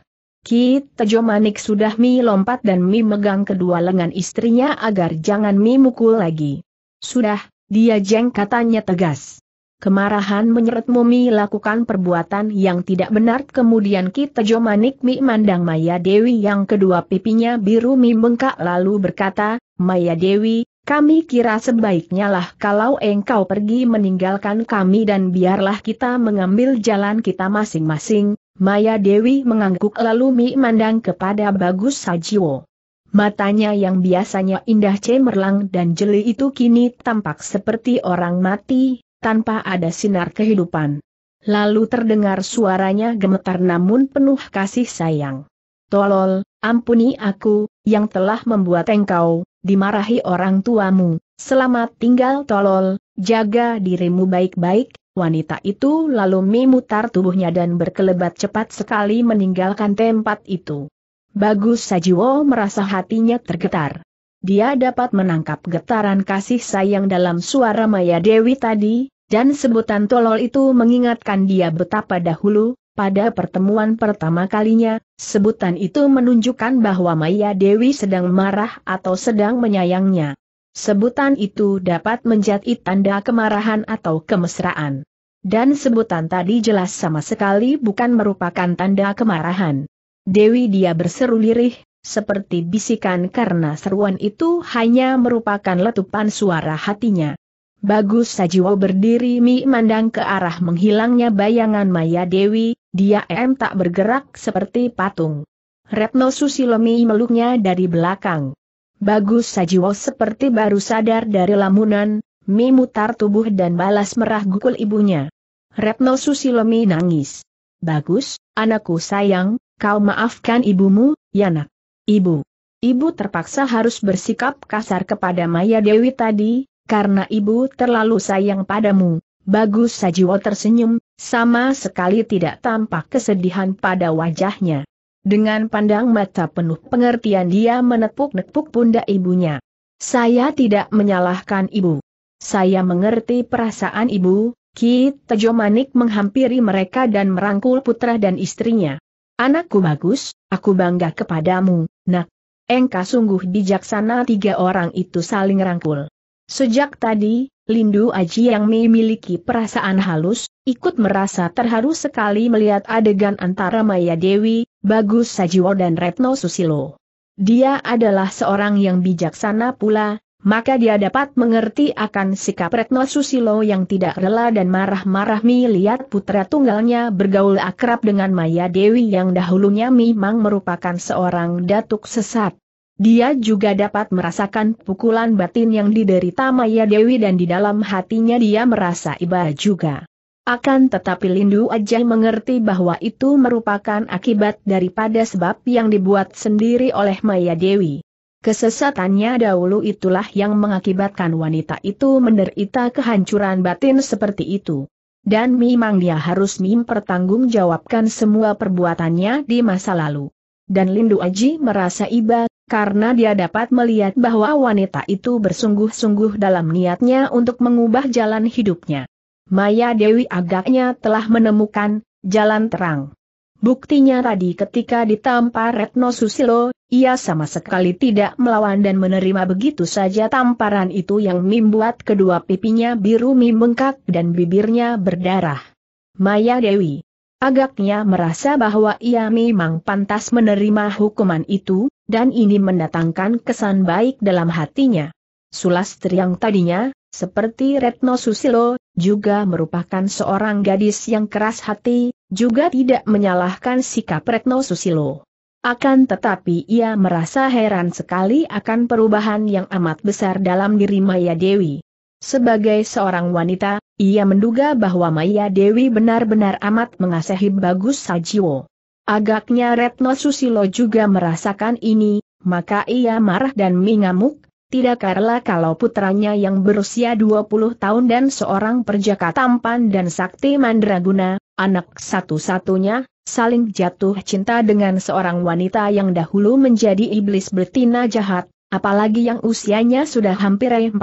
Ki Tejo Manik sudah Mi lompat dan Mi megang kedua lengan istrinya agar jangan Mi mukul lagi. Sudah, dia jeng katanya tegas kemarahan menyeret Mumi lakukan perbuatan yang tidak benar kemudian kita Manik Mi mandang Maya Dewi yang kedua pipinya biru bengkak lalu berkata, Maya Dewi, kami kira sebaiknya lah kalau engkau pergi meninggalkan kami dan biarlah kita mengambil jalan kita masing-masing. Maya Dewi mengangguk lalu Mi mandang kepada Bagus Sajiwo. Matanya yang biasanya indah cemerlang dan jeli itu kini tampak seperti orang mati, tanpa ada sinar kehidupan. Lalu terdengar suaranya gemetar namun penuh kasih sayang. Tolol, ampuni aku, yang telah membuat engkau, dimarahi orang tuamu, selamat tinggal tolol, jaga dirimu baik-baik, wanita itu lalu memutar tubuhnya dan berkelebat cepat sekali meninggalkan tempat itu. Bagus Sajiwo merasa hatinya tergetar. Dia dapat menangkap getaran kasih sayang dalam suara Maya Dewi tadi, dan sebutan tolol itu mengingatkan dia betapa dahulu, pada pertemuan pertama kalinya, sebutan itu menunjukkan bahwa Maya Dewi sedang marah atau sedang menyayangnya. Sebutan itu dapat menjadi tanda kemarahan atau kemesraan. Dan sebutan tadi jelas sama sekali bukan merupakan tanda kemarahan. Dewi dia berseru lirih, seperti bisikan karena seruan itu hanya merupakan letupan suara hatinya. Bagus Sajiwo berdiri Mi mandang ke arah menghilangnya bayangan Maya Dewi, dia em tak bergerak seperti patung. Retno Susilo Mi meluknya dari belakang. Bagus Sajiwo seperti baru sadar dari lamunan, Mi mutar tubuh dan balas merah gukul ibunya. Retno Susilo Mi nangis. Bagus, anakku sayang, kau maafkan ibumu, Yanak. Ibu. Ibu terpaksa harus bersikap kasar kepada Maya Dewi tadi, karena ibu terlalu sayang padamu. Bagus Sajiwo tersenyum, sama sekali tidak tampak kesedihan pada wajahnya. Dengan pandang mata penuh pengertian dia menepuk-nepuk pundak ibunya. Saya tidak menyalahkan ibu. Saya mengerti perasaan ibu, Ki Tejo Manik menghampiri mereka dan merangkul putra dan istrinya. Anakku bagus, aku bangga kepadamu, nak. Engkau sungguh bijaksana tiga orang itu saling rangkul. Sejak tadi, Lindu Aji yang memiliki perasaan halus, ikut merasa terharu sekali melihat adegan antara Maya Dewi, Bagus Sajiwo dan Retno Susilo. Dia adalah seorang yang bijaksana pula, maka dia dapat mengerti akan sikap Retno Susilo yang tidak rela dan marah-marah melihat putra tunggalnya bergaul akrab dengan Maya Dewi yang dahulunya memang merupakan seorang datuk sesat. Dia juga dapat merasakan pukulan batin yang diderita Maya Dewi dan di dalam hatinya dia merasa iba juga. Akan tetapi Lindu Ajay mengerti bahwa itu merupakan akibat daripada sebab yang dibuat sendiri oleh Maya Dewi. Kesesatannya dahulu itulah yang mengakibatkan wanita itu menderita kehancuran batin seperti itu. Dan memang dia harus mempertanggungjawabkan semua perbuatannya di masa lalu. Dan Lindu Aji merasa iba karena dia dapat melihat bahwa wanita itu bersungguh-sungguh dalam niatnya untuk mengubah jalan hidupnya. Maya Dewi agaknya telah menemukan jalan terang. Buktinya tadi ketika ditampar Retno Susilo, ia sama sekali tidak melawan dan menerima begitu saja tamparan itu yang membuat kedua pipinya biru membengkak dan bibirnya berdarah. Maya Dewi agaknya merasa bahwa ia memang pantas menerima hukuman itu, dan ini mendatangkan kesan baik dalam hatinya. Sulastri yang tadinya, seperti Retno Susilo, juga merupakan seorang gadis yang keras hati, juga tidak menyalahkan sikap Retno Susilo. Akan tetapi ia merasa heran sekali akan perubahan yang amat besar dalam diri Maya Dewi. Sebagai seorang wanita, ia menduga bahwa Maya Dewi benar-benar amat mengasihi Bagus Sajiwo. Agaknya Retno Susilo juga merasakan ini, maka ia marah dan mengamuk, tidak karena kalau putranya yang berusia 20 tahun dan seorang perjaka tampan dan sakti mandraguna, anak satu-satunya, saling jatuh cinta dengan seorang wanita yang dahulu menjadi iblis betina jahat, apalagi yang usianya sudah hampir 40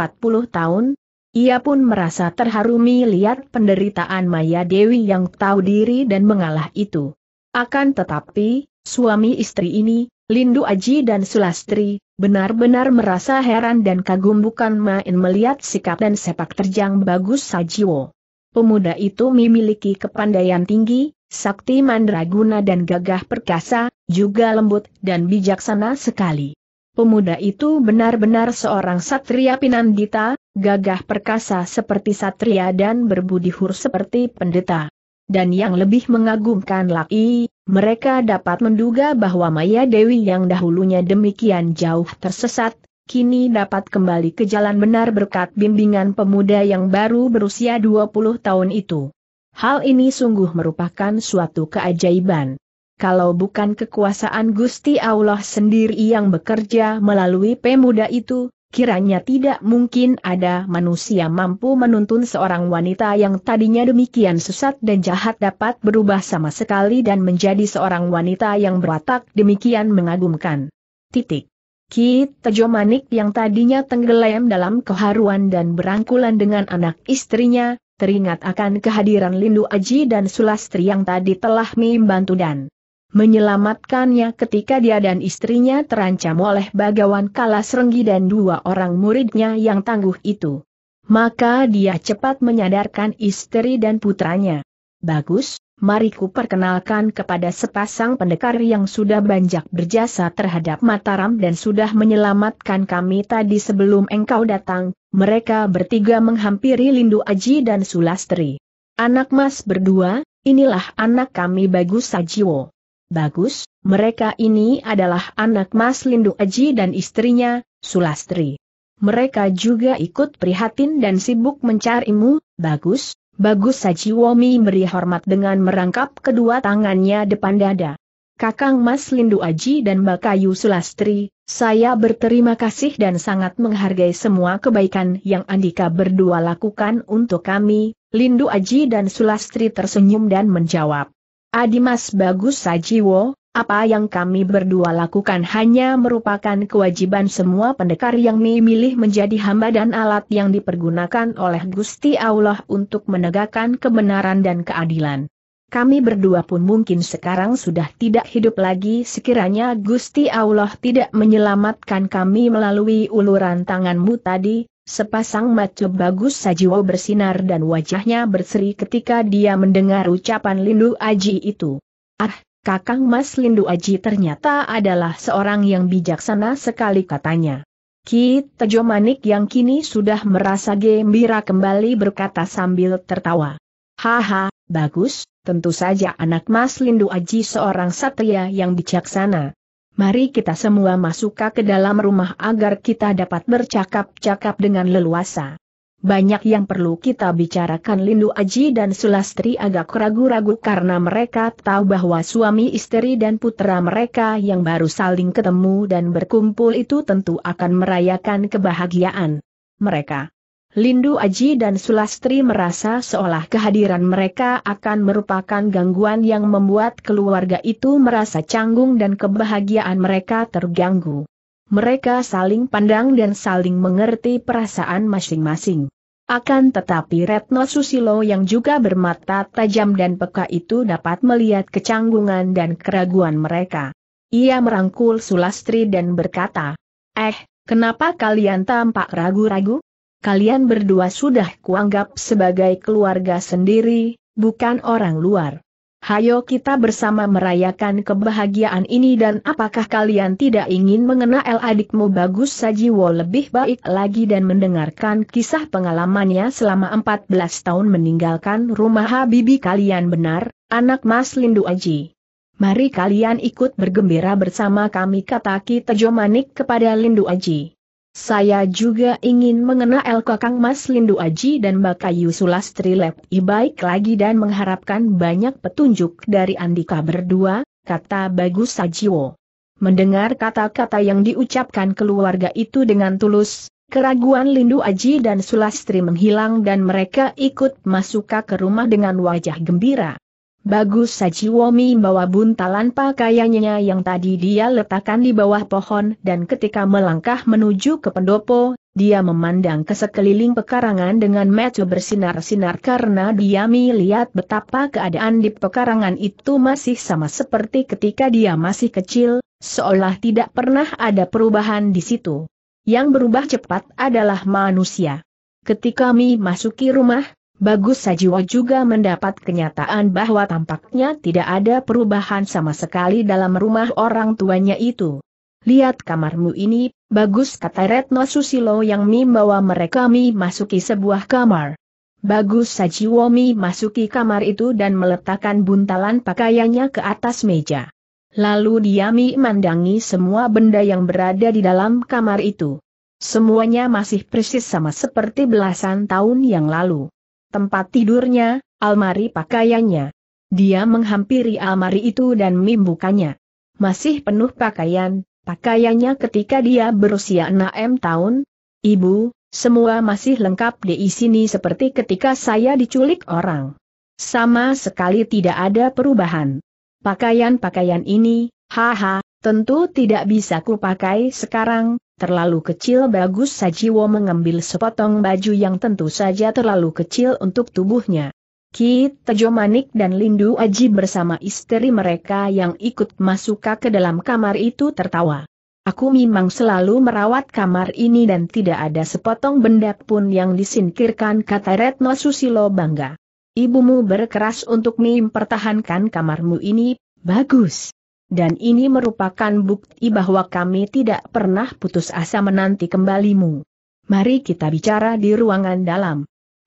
tahun, ia pun merasa terharumi lihat penderitaan Maya Dewi yang tahu diri dan mengalah itu. Akan tetapi, suami istri ini, Lindu Aji dan Sulastri, benar-benar merasa heran dan kagum bukan main melihat sikap dan sepak terjang bagus Sajiwo. Pemuda itu memiliki kepandaian tinggi, sakti mandraguna dan gagah perkasa, juga lembut dan bijaksana sekali. Pemuda itu benar-benar seorang satria pinandita, gagah perkasa seperti satria dan berbudi hur seperti pendeta dan yang lebih mengagumkan lagi, mereka dapat menduga bahwa Maya Dewi yang dahulunya demikian jauh tersesat, kini dapat kembali ke jalan benar berkat bimbingan pemuda yang baru berusia 20 tahun itu. Hal ini sungguh merupakan suatu keajaiban. Kalau bukan kekuasaan Gusti Allah sendiri yang bekerja melalui pemuda itu, kiranya tidak mungkin ada manusia mampu menuntun seorang wanita yang tadinya demikian sesat dan jahat dapat berubah sama sekali dan menjadi seorang wanita yang berwatak demikian mengagumkan. Titik. Ki Tejo Manik yang tadinya tenggelam dalam keharuan dan berangkulan dengan anak istrinya, teringat akan kehadiran Lindu Aji dan Sulastri yang tadi telah membantu dan menyelamatkannya ketika dia dan istrinya terancam oleh bagawan kalas renggi dan dua orang muridnya yang tangguh itu. Maka dia cepat menyadarkan istri dan putranya. Bagus, mari ku perkenalkan kepada sepasang pendekar yang sudah banyak berjasa terhadap Mataram dan sudah menyelamatkan kami tadi sebelum engkau datang, mereka bertiga menghampiri Lindu Aji dan Sulastri. Anak mas berdua, inilah anak kami Bagus Sajiwo. Bagus, mereka ini adalah anak Mas Lindu Aji dan istrinya, Sulastri. Mereka juga ikut prihatin dan sibuk mencarimu, bagus, bagus Saji Womi beri hormat dengan merangkap kedua tangannya depan dada. Kakang Mas Lindu Aji dan Mbak Bakayu Sulastri, saya berterima kasih dan sangat menghargai semua kebaikan yang Andika berdua lakukan untuk kami, Lindu Aji dan Sulastri tersenyum dan menjawab. Adimas Bagus Sajiwo, apa yang kami berdua lakukan hanya merupakan kewajiban semua pendekar yang memilih menjadi hamba dan alat yang dipergunakan oleh Gusti Allah untuk menegakkan kebenaran dan keadilan. Kami berdua pun mungkin sekarang sudah tidak hidup lagi sekiranya Gusti Allah tidak menyelamatkan kami melalui uluran tanganmu tadi, Sepasang mata bagus Sajiwo bersinar dan wajahnya berseri ketika dia mendengar ucapan Lindu Aji itu. Ah, Kakang Mas Lindu Aji ternyata adalah seorang yang bijaksana sekali katanya. Kit Tejo Manik yang kini sudah merasa gembira kembali berkata sambil tertawa. Haha, bagus, tentu saja anak Mas Lindu Aji seorang satria yang bijaksana. Mari kita semua masuk ke dalam rumah agar kita dapat bercakap-cakap dengan leluasa. Banyak yang perlu kita bicarakan Lindu Aji dan Sulastri agak ragu-ragu karena mereka tahu bahwa suami istri dan putra mereka yang baru saling ketemu dan berkumpul itu tentu akan merayakan kebahagiaan mereka. Lindu Aji dan Sulastri merasa seolah kehadiran mereka akan merupakan gangguan yang membuat keluarga itu merasa canggung dan kebahagiaan mereka terganggu. Mereka saling pandang dan saling mengerti perasaan masing-masing. Akan tetapi Retno Susilo yang juga bermata tajam dan peka itu dapat melihat kecanggungan dan keraguan mereka. Ia merangkul Sulastri dan berkata, Eh, kenapa kalian tampak ragu-ragu? kalian berdua sudah kuanggap sebagai keluarga sendiri, bukan orang luar. Hayo kita bersama merayakan kebahagiaan ini dan apakah kalian tidak ingin mengenal adikmu Bagus Sajiwo lebih baik lagi dan mendengarkan kisah pengalamannya selama 14 tahun meninggalkan rumah Habibi kalian benar, anak Mas Lindu Aji. Mari kalian ikut bergembira bersama kami kata Tejo Manik kepada Lindu Aji. Saya juga ingin mengenal Kakang Mas Lindu Aji dan Bakayu Sulastri lebih baik lagi dan mengharapkan banyak petunjuk dari Andika berdua, kata Bagus Sajiwo. Mendengar kata-kata yang diucapkan keluarga itu dengan tulus, keraguan Lindu Aji dan Sulastri menghilang dan mereka ikut masuk ke rumah dengan wajah gembira. Bagus Womi bawa buntalan pakaiannya yang tadi dia letakkan di bawah pohon dan ketika melangkah menuju ke pendopo, dia memandang ke sekeliling pekarangan dengan mata bersinar-sinar karena dia melihat betapa keadaan di pekarangan itu masih sama seperti ketika dia masih kecil, seolah tidak pernah ada perubahan di situ. Yang berubah cepat adalah manusia. Ketika Mi masuki rumah, Bagus Sajiwo juga mendapat kenyataan bahwa tampaknya tidak ada perubahan sama sekali dalam rumah orang tuanya itu. Lihat kamarmu ini, bagus kata Retno Susilo yang membawa mereka mi masuki sebuah kamar. Bagus Sajiwo mi masuki kamar itu dan meletakkan buntalan pakaiannya ke atas meja. Lalu dia mi mandangi semua benda yang berada di dalam kamar itu. Semuanya masih persis sama seperti belasan tahun yang lalu tempat tidurnya, almari pakaiannya. Dia menghampiri almari itu dan membukanya. Masih penuh pakaian, pakaiannya ketika dia berusia 6 tahun. Ibu, semua masih lengkap di sini seperti ketika saya diculik orang. Sama sekali tidak ada perubahan. Pakaian-pakaian ini, haha, tentu tidak bisa kupakai sekarang, Terlalu kecil bagus Sajiwo mengambil sepotong baju yang tentu saja terlalu kecil untuk tubuhnya. Ki Tejo Manik dan Lindu Aji bersama istri mereka yang ikut masuk ke dalam kamar itu tertawa. Aku memang selalu merawat kamar ini dan tidak ada sepotong benda pun yang disingkirkan kata Retno Susilo bangga. Ibumu berkeras untuk mempertahankan kamarmu ini, bagus dan ini merupakan bukti bahwa kami tidak pernah putus asa menanti kembalimu. Mari kita bicara di ruangan dalam.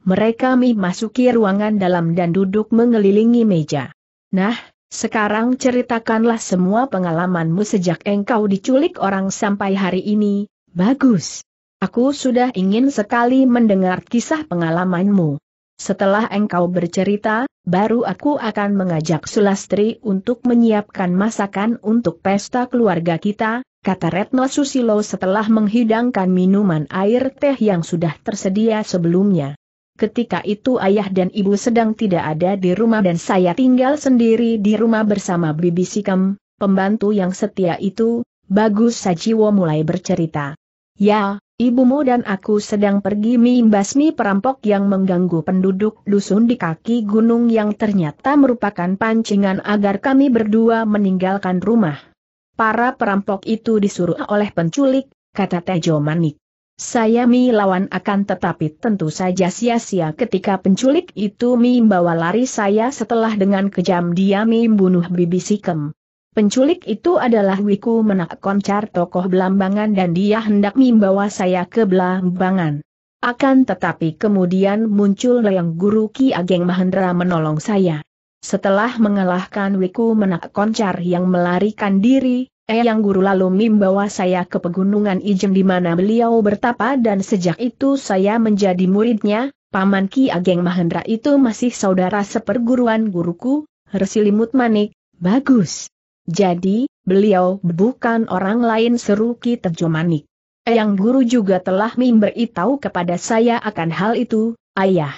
Mereka memasuki ruangan dalam dan duduk mengelilingi meja. Nah, sekarang ceritakanlah semua pengalamanmu sejak engkau diculik orang sampai hari ini, bagus. Aku sudah ingin sekali mendengar kisah pengalamanmu. Setelah engkau bercerita, baru aku akan mengajak Sulastri untuk menyiapkan masakan untuk pesta keluarga kita, kata Retno Susilo setelah menghidangkan minuman air teh yang sudah tersedia sebelumnya. Ketika itu ayah dan ibu sedang tidak ada di rumah dan saya tinggal sendiri di rumah bersama Bibi Sikem, pembantu yang setia itu, Bagus Sajiwo mulai bercerita. Ya, ibumu dan aku sedang pergi membasmi perampok yang mengganggu penduduk dusun di kaki gunung yang ternyata merupakan pancingan agar kami berdua meninggalkan rumah. Para perampok itu disuruh oleh penculik, kata Tejo Manik. Saya mi lawan akan tetapi tentu saja sia-sia ketika penculik itu membawa lari saya setelah dengan kejam dia membunuh bibi Sikem. Penculik itu adalah Wiku Menak Koncar tokoh Belambangan dan dia hendak membawa saya ke Belambangan. Akan tetapi kemudian muncul yang Guru Ki Ageng Mahendra menolong saya. Setelah mengalahkan Wiku Menak Koncar yang melarikan diri, Eyang Guru lalu membawa saya ke pegunungan Ijem di mana beliau bertapa dan sejak itu saya menjadi muridnya, Paman Ki Ageng Mahendra itu masih saudara seperguruan guruku, Resilimut Manik, bagus. Jadi, beliau bukan orang lain seru Ki Tejo Manik. Guru juga telah memberitahu kepada saya akan hal itu, ayah.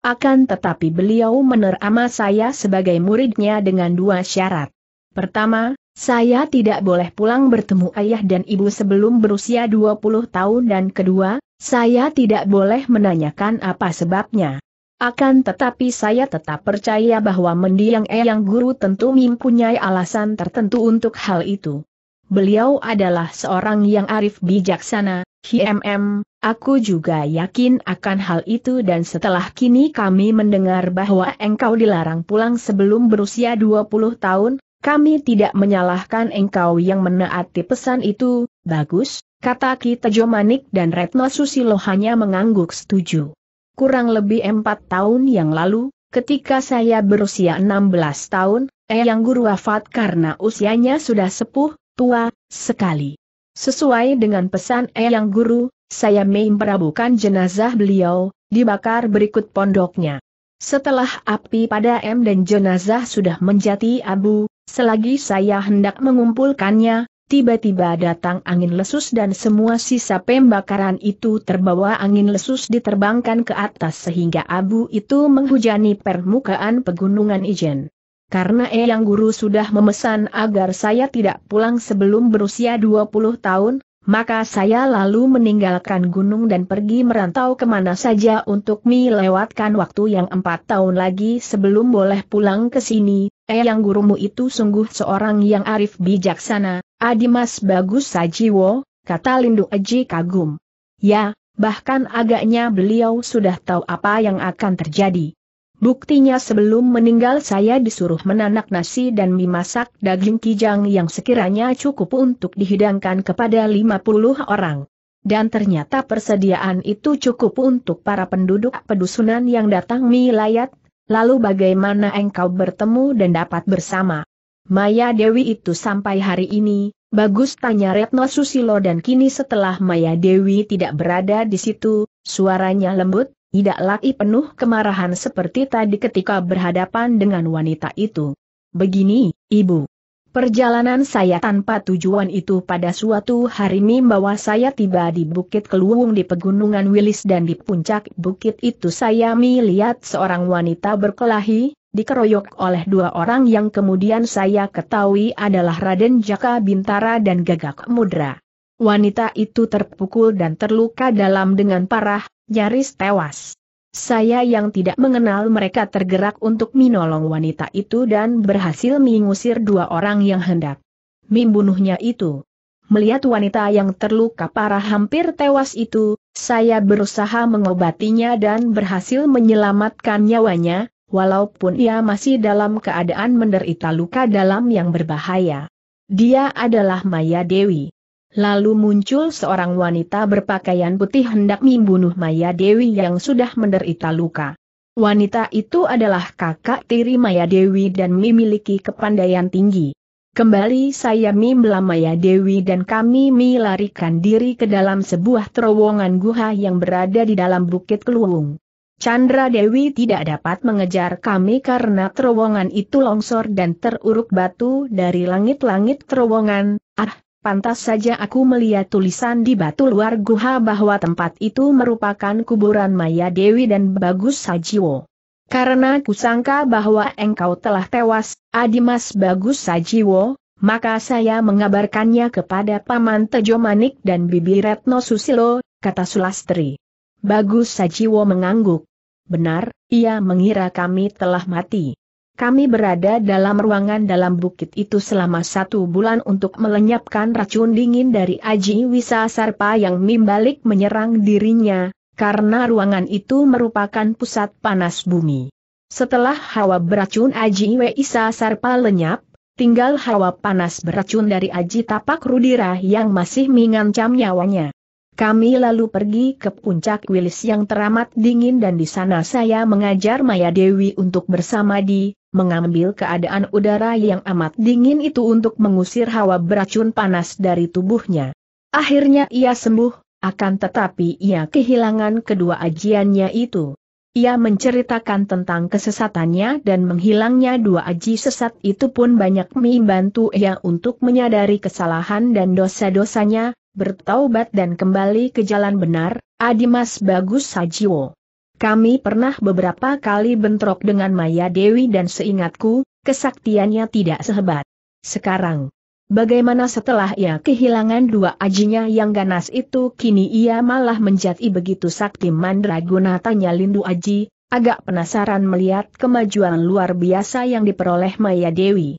Akan tetapi beliau menerima saya sebagai muridnya dengan dua syarat. Pertama, saya tidak boleh pulang bertemu ayah dan ibu sebelum berusia 20 tahun dan kedua, saya tidak boleh menanyakan apa sebabnya. Akan tetapi saya tetap percaya bahwa mendiang Eyang Guru tentu mempunyai alasan tertentu untuk hal itu. Beliau adalah seorang yang arif bijaksana, HMM, aku juga yakin akan hal itu dan setelah kini kami mendengar bahwa engkau dilarang pulang sebelum berusia 20 tahun, kami tidak menyalahkan engkau yang menaati pesan itu, bagus, kata Kita Jomanik dan Retno Susilo hanya mengangguk setuju. Kurang lebih empat tahun yang lalu, ketika saya berusia 16 tahun, Eyang Guru wafat karena usianya sudah sepuh, tua, sekali. Sesuai dengan pesan Eyang Guru, saya memperabukan jenazah beliau, dibakar berikut pondoknya. Setelah api pada M dan jenazah sudah menjadi abu, selagi saya hendak mengumpulkannya, Tiba-tiba datang angin lesus dan semua sisa pembakaran itu terbawa angin lesus diterbangkan ke atas sehingga abu itu menghujani permukaan pegunungan Ijen. Karena Eyang Guru sudah memesan agar saya tidak pulang sebelum berusia 20 tahun, maka saya lalu meninggalkan gunung dan pergi merantau kemana saja untuk melewatkan waktu yang empat tahun lagi sebelum boleh pulang ke sini. Eyang gurumu itu sungguh seorang yang arif bijaksana, Adimas bagus Sajiwo, kata Lindu Eji kagum. Ya, bahkan agaknya beliau sudah tahu apa yang akan terjadi. Buktinya sebelum meninggal saya disuruh menanak nasi dan memasak daging kijang yang sekiranya cukup untuk dihidangkan kepada 50 orang. Dan ternyata persediaan itu cukup untuk para penduduk pedusunan yang datang milayat, lalu bagaimana engkau bertemu dan dapat bersama. Maya Dewi itu sampai hari ini, bagus tanya Retno Susilo dan kini setelah Maya Dewi tidak berada di situ, suaranya lembut, tidak lagi penuh kemarahan seperti tadi ketika berhadapan dengan wanita itu. Begini, Ibu. Perjalanan saya tanpa tujuan itu pada suatu hari membawa saya tiba di Bukit Keluwung di Pegunungan Wilis dan di puncak bukit itu saya melihat seorang wanita berkelahi, dikeroyok oleh dua orang yang kemudian saya ketahui adalah Raden Jaka Bintara dan Gagak Mudra. Wanita itu terpukul dan terluka dalam dengan parah, nyaris tewas. Saya yang tidak mengenal mereka tergerak untuk menolong wanita itu dan berhasil mengusir dua orang yang hendak membunuhnya itu. Melihat wanita yang terluka parah hampir tewas itu, saya berusaha mengobatinya dan berhasil menyelamatkan nyawanya, walaupun ia masih dalam keadaan menderita luka dalam yang berbahaya. Dia adalah Maya Dewi. Lalu muncul seorang wanita berpakaian putih hendak membunuh Maya Dewi yang sudah menderita luka. Wanita itu adalah kakak tiri Maya Dewi dan memiliki kepandaian tinggi. Kembali saya Mi Maya Dewi dan kami melarikan diri ke dalam sebuah terowongan guha yang berada di dalam Bukit Keluung. Chandra Dewi tidak dapat mengejar kami karena terowongan itu longsor dan teruruk batu dari langit-langit terowongan. Ah, pantas saja aku melihat tulisan di batu luar guha bahwa tempat itu merupakan kuburan Maya Dewi dan Bagus Sajiwo. Karena kusangka bahwa engkau telah tewas, Adimas Bagus Sajiwo, maka saya mengabarkannya kepada Paman Tejo Manik dan Bibi Retno Susilo, kata Sulastri. Bagus Sajiwo mengangguk. Benar, ia mengira kami telah mati. Kami berada dalam ruangan dalam bukit itu selama satu bulan untuk melenyapkan racun dingin dari Aji Wisa Sarpa yang membalik menyerang dirinya, karena ruangan itu merupakan pusat panas bumi. Setelah hawa beracun Aji Wisa Sarpa lenyap, tinggal hawa panas beracun dari Aji Tapak Rudira yang masih mengancam nyawanya. Kami lalu pergi ke puncak Wilis yang teramat dingin dan di sana saya mengajar Maya Dewi untuk bersama di, mengambil keadaan udara yang amat dingin itu untuk mengusir hawa beracun panas dari tubuhnya. Akhirnya ia sembuh, akan tetapi ia kehilangan kedua ajiannya itu. Ia menceritakan tentang kesesatannya dan menghilangnya dua aji sesat itu pun banyak membantu ia untuk menyadari kesalahan dan dosa-dosanya, bertaubat dan kembali ke jalan benar, Adimas Bagus Sajiwo. Kami pernah beberapa kali bentrok dengan Maya Dewi dan seingatku, kesaktiannya tidak sehebat. Sekarang, bagaimana setelah ia kehilangan dua ajinya yang ganas itu kini ia malah menjadi begitu sakti mandraguna tanya Lindu Aji, agak penasaran melihat kemajuan luar biasa yang diperoleh Maya Dewi.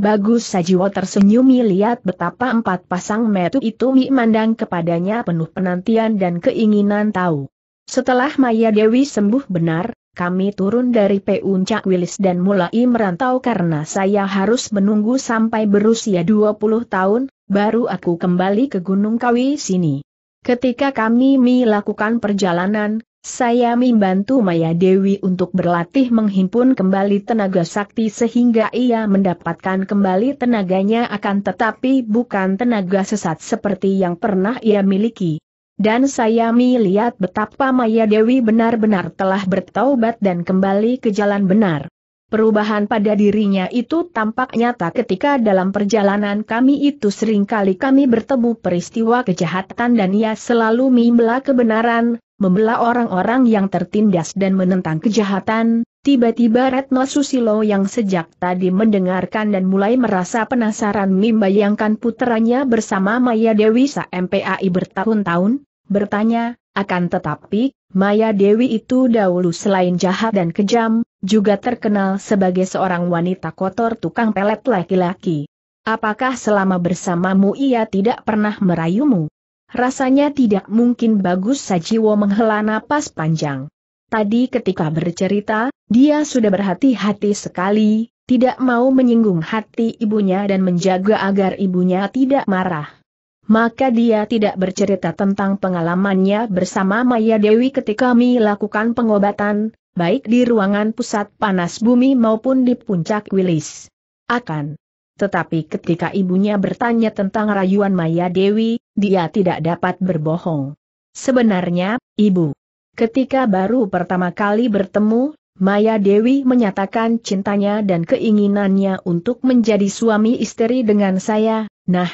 Bagus Sajiwo tersenyum melihat betapa empat pasang metu itu memandang kepadanya penuh penantian dan keinginan tahu. Setelah Maya Dewi sembuh benar, kami turun dari Puncak Wilis dan mulai merantau karena saya harus menunggu sampai berusia 20 tahun, baru aku kembali ke Gunung Kawi sini. Ketika kami melakukan perjalanan, saya membantu Maya Dewi untuk berlatih menghimpun kembali tenaga sakti sehingga ia mendapatkan kembali tenaganya akan tetapi bukan tenaga sesat seperti yang pernah ia miliki. Dan saya melihat betapa Maya Dewi benar-benar telah bertaubat dan kembali ke jalan benar. Perubahan pada dirinya itu tampak nyata ketika dalam perjalanan kami itu seringkali kami bertemu peristiwa kejahatan dan ia selalu membela kebenaran, Membelah orang-orang yang tertindas dan menentang kejahatan, tiba-tiba Retno Susilo yang sejak tadi mendengarkan dan mulai merasa penasaran membayangkan putranya bersama Maya Dewi MPAI bertahun-tahun, bertanya, akan tetapi, Maya Dewi itu dahulu selain jahat dan kejam, juga terkenal sebagai seorang wanita kotor tukang pelet laki-laki. Apakah selama bersamamu ia tidak pernah merayumu? Rasanya tidak mungkin bagus Sajiwo menghela napas panjang. Tadi ketika bercerita, dia sudah berhati-hati sekali, tidak mau menyinggung hati ibunya dan menjaga agar ibunya tidak marah. Maka dia tidak bercerita tentang pengalamannya bersama Maya Dewi ketika Mi lakukan pengobatan, baik di ruangan pusat panas bumi maupun di puncak wilis. Akan. Tetapi ketika ibunya bertanya tentang rayuan Maya Dewi, dia tidak dapat berbohong. Sebenarnya, Ibu, ketika baru pertama kali bertemu, Maya Dewi menyatakan cintanya dan keinginannya untuk menjadi suami istri dengan saya, nah,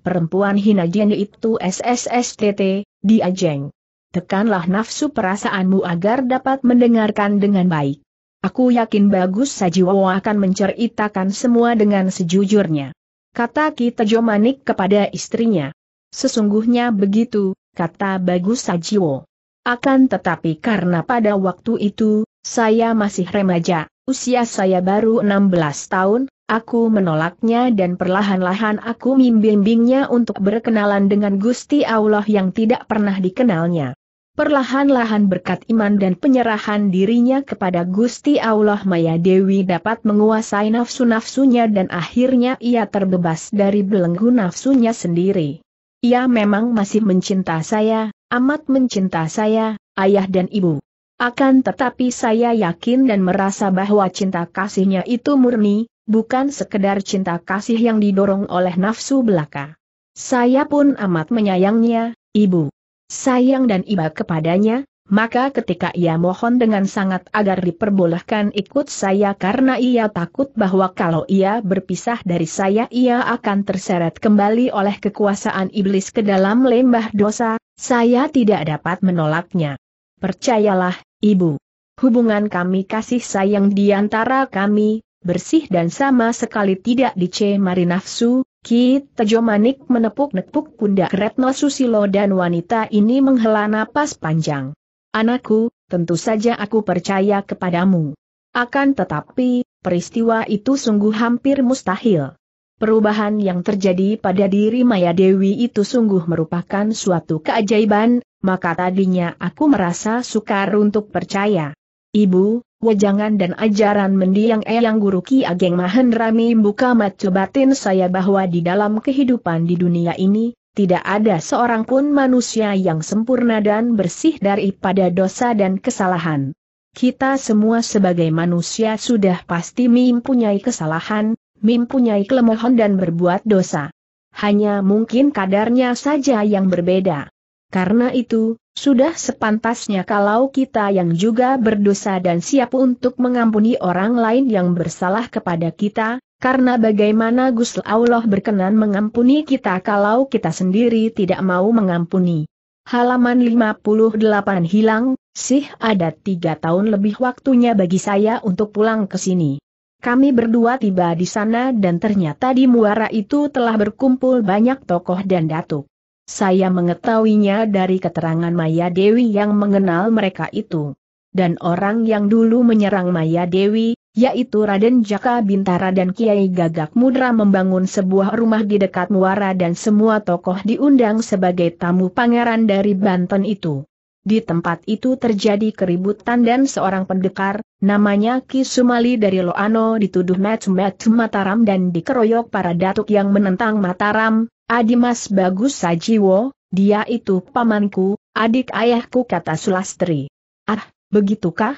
perempuan hina jenis itu SSSTT, diajeng. Tekanlah nafsu perasaanmu agar dapat mendengarkan dengan baik. Aku yakin bagus Sajiwo akan menceritakan semua dengan sejujurnya. Kata Kita Manik kepada istrinya. Sesungguhnya begitu, kata Bagus Sajiwo. Akan tetapi karena pada waktu itu, saya masih remaja, usia saya baru 16 tahun, aku menolaknya dan perlahan-lahan aku membimbingnya untuk berkenalan dengan Gusti Allah yang tidak pernah dikenalnya. Perlahan-lahan berkat iman dan penyerahan dirinya kepada Gusti Allah Maya Dewi dapat menguasai nafsu-nafsunya dan akhirnya ia terbebas dari belenggu nafsunya sendiri. Ia memang masih mencinta saya, amat mencinta saya, ayah dan ibu. Akan tetapi saya yakin dan merasa bahwa cinta kasihnya itu murni, bukan sekedar cinta kasih yang didorong oleh nafsu belaka. Saya pun amat menyayangnya, ibu. Sayang dan iba kepadanya, maka ketika ia mohon dengan sangat agar diperbolehkan ikut saya karena ia takut bahwa kalau ia berpisah dari saya ia akan terseret kembali oleh kekuasaan iblis ke dalam lembah dosa, saya tidak dapat menolaknya. Percayalah, Ibu. Hubungan kami kasih sayang di antara kami, bersih dan sama sekali tidak dicemari nafsu, Ki Tejo Manik menepuk-nepuk pundak Retno Susilo dan wanita ini menghela napas panjang. Anakku, tentu saja aku percaya kepadamu. Akan tetapi, peristiwa itu sungguh hampir mustahil. Perubahan yang terjadi pada diri Maya Dewi itu sungguh merupakan suatu keajaiban, maka tadinya aku merasa sukar untuk percaya. Ibu, wejangan dan ajaran mendiang eyang guru Ki Ageng Mahendrami buka mata batin saya bahwa di dalam kehidupan di dunia ini, tidak ada seorang pun manusia yang sempurna dan bersih daripada dosa dan kesalahan. Kita semua sebagai manusia sudah pasti mempunyai kesalahan, mempunyai kelemahan dan berbuat dosa. Hanya mungkin kadarnya saja yang berbeda. Karena itu, sudah sepantasnya kalau kita yang juga berdosa dan siap untuk mengampuni orang lain yang bersalah kepada kita, karena bagaimana Gusl Allah berkenan mengampuni kita kalau kita sendiri tidak mau mengampuni. Halaman 58 hilang, sih ada tiga tahun lebih waktunya bagi saya untuk pulang ke sini. Kami berdua tiba di sana dan ternyata di muara itu telah berkumpul banyak tokoh dan datuk. Saya mengetahuinya dari keterangan Maya Dewi yang mengenal mereka itu. Dan orang yang dulu menyerang Maya Dewi, yaitu Raden Jaka Bintara dan Kiai Gagak Mudra membangun sebuah rumah di dekat Muara dan semua tokoh diundang sebagai tamu pangeran dari Banten itu. Di tempat itu terjadi keributan dan seorang pendekar, namanya Ki Sumali dari Loano dituduh match match Mataram dan dikeroyok para datuk yang menentang Mataram, Adimas Bagus Sajiwo, dia itu pamanku, adik ayahku kata Sulastri. Ah, begitukah?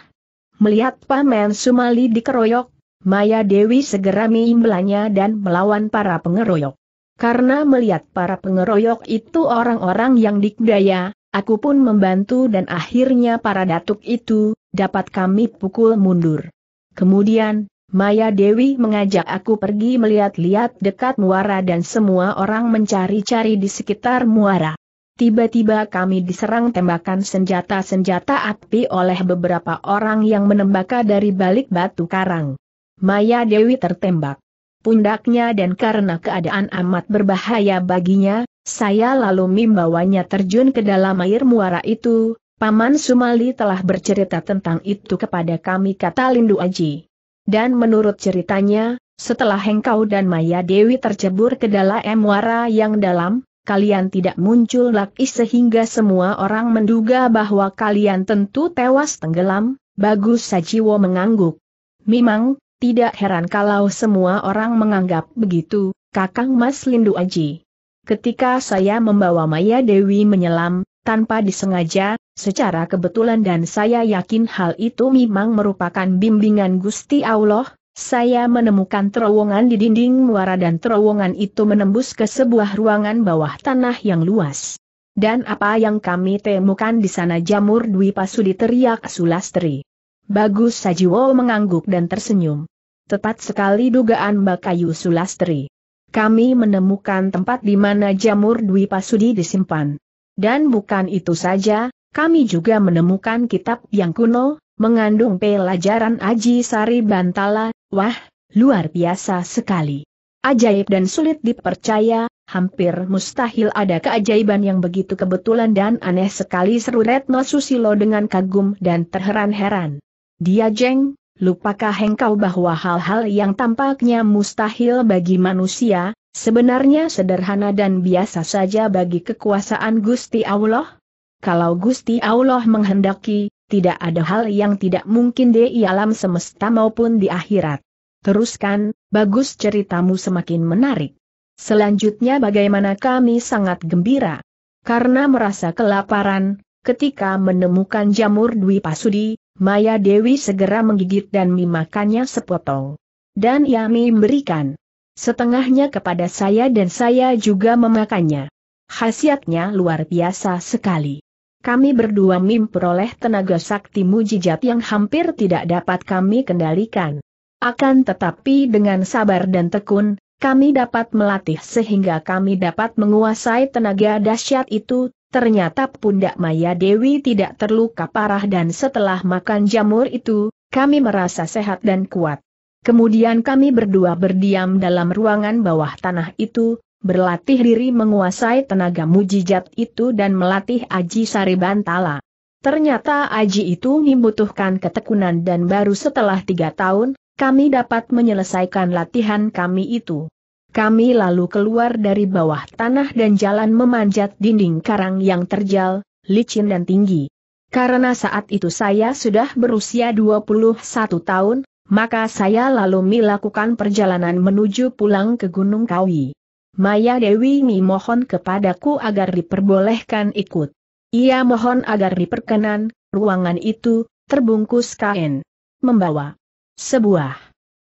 Melihat Paman Sumali dikeroyok, Maya Dewi segera mengimblanya dan melawan para pengeroyok. Karena melihat para pengeroyok itu orang-orang yang dikdaya, Aku pun membantu dan akhirnya para datuk itu, dapat kami pukul mundur. Kemudian, Maya Dewi mengajak aku pergi melihat-lihat dekat muara dan semua orang mencari-cari di sekitar muara. Tiba-tiba kami diserang tembakan senjata-senjata api oleh beberapa orang yang menembaka dari balik batu karang. Maya Dewi tertembak. Pundaknya dan karena keadaan amat berbahaya baginya, saya lalu membawanya terjun ke dalam air muara itu, Paman Sumali telah bercerita tentang itu kepada kami kata Lindu Aji. Dan menurut ceritanya, setelah Hengkau dan Maya Dewi tercebur ke dalam muara yang dalam, kalian tidak muncul lagi sehingga semua orang menduga bahwa kalian tentu tewas tenggelam, bagus Sajiwo mengangguk. Memang, tidak heran kalau semua orang menganggap begitu, Kakang Mas Lindu Aji. Ketika saya membawa Maya Dewi menyelam, tanpa disengaja, secara kebetulan dan saya yakin hal itu memang merupakan bimbingan Gusti Allah, saya menemukan terowongan di dinding muara dan terowongan itu menembus ke sebuah ruangan bawah tanah yang luas. Dan apa yang kami temukan di sana jamur Dwi Pasudi teriak Sulastri. Bagus Sajiwo mengangguk dan tersenyum. Tepat sekali dugaan Bakayu Sulastri kami menemukan tempat di mana jamur Dwi Pasudi disimpan. Dan bukan itu saja, kami juga menemukan kitab yang kuno, mengandung pelajaran Aji Sari Bantala, wah, luar biasa sekali. Ajaib dan sulit dipercaya, hampir mustahil ada keajaiban yang begitu kebetulan dan aneh sekali seru Retno Susilo dengan kagum dan terheran-heran. Dia jeng, Lupakah engkau bahwa hal-hal yang tampaknya mustahil bagi manusia, sebenarnya sederhana dan biasa saja bagi kekuasaan Gusti Allah? Kalau Gusti Allah menghendaki, tidak ada hal yang tidak mungkin di alam semesta maupun di akhirat. Teruskan, bagus ceritamu semakin menarik. Selanjutnya bagaimana kami sangat gembira. Karena merasa kelaparan, ketika menemukan jamur Dwi Pasudi, Maya Dewi segera menggigit dan memakannya sepotong. Dan ia memberikan setengahnya kepada saya dan saya juga memakannya. Khasiatnya luar biasa sekali. Kami berdua memperoleh tenaga sakti mujijat yang hampir tidak dapat kami kendalikan. Akan tetapi dengan sabar dan tekun, kami dapat melatih sehingga kami dapat menguasai tenaga dahsyat itu, Ternyata pundak Maya Dewi tidak terluka parah dan setelah makan jamur itu, kami merasa sehat dan kuat. Kemudian kami berdua berdiam dalam ruangan bawah tanah itu, berlatih diri menguasai tenaga mujijat itu dan melatih Aji Saribantala. Ternyata Aji itu membutuhkan ketekunan dan baru setelah tiga tahun, kami dapat menyelesaikan latihan kami itu. Kami lalu keluar dari bawah tanah dan jalan memanjat dinding karang yang terjal, licin dan tinggi. Karena saat itu saya sudah berusia 21 tahun, maka saya lalu melakukan perjalanan menuju pulang ke Gunung Kawi. Maya Dewi Mi mohon kepadaku agar diperbolehkan ikut. Ia mohon agar diperkenan, ruangan itu, terbungkus kain. Membawa sebuah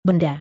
benda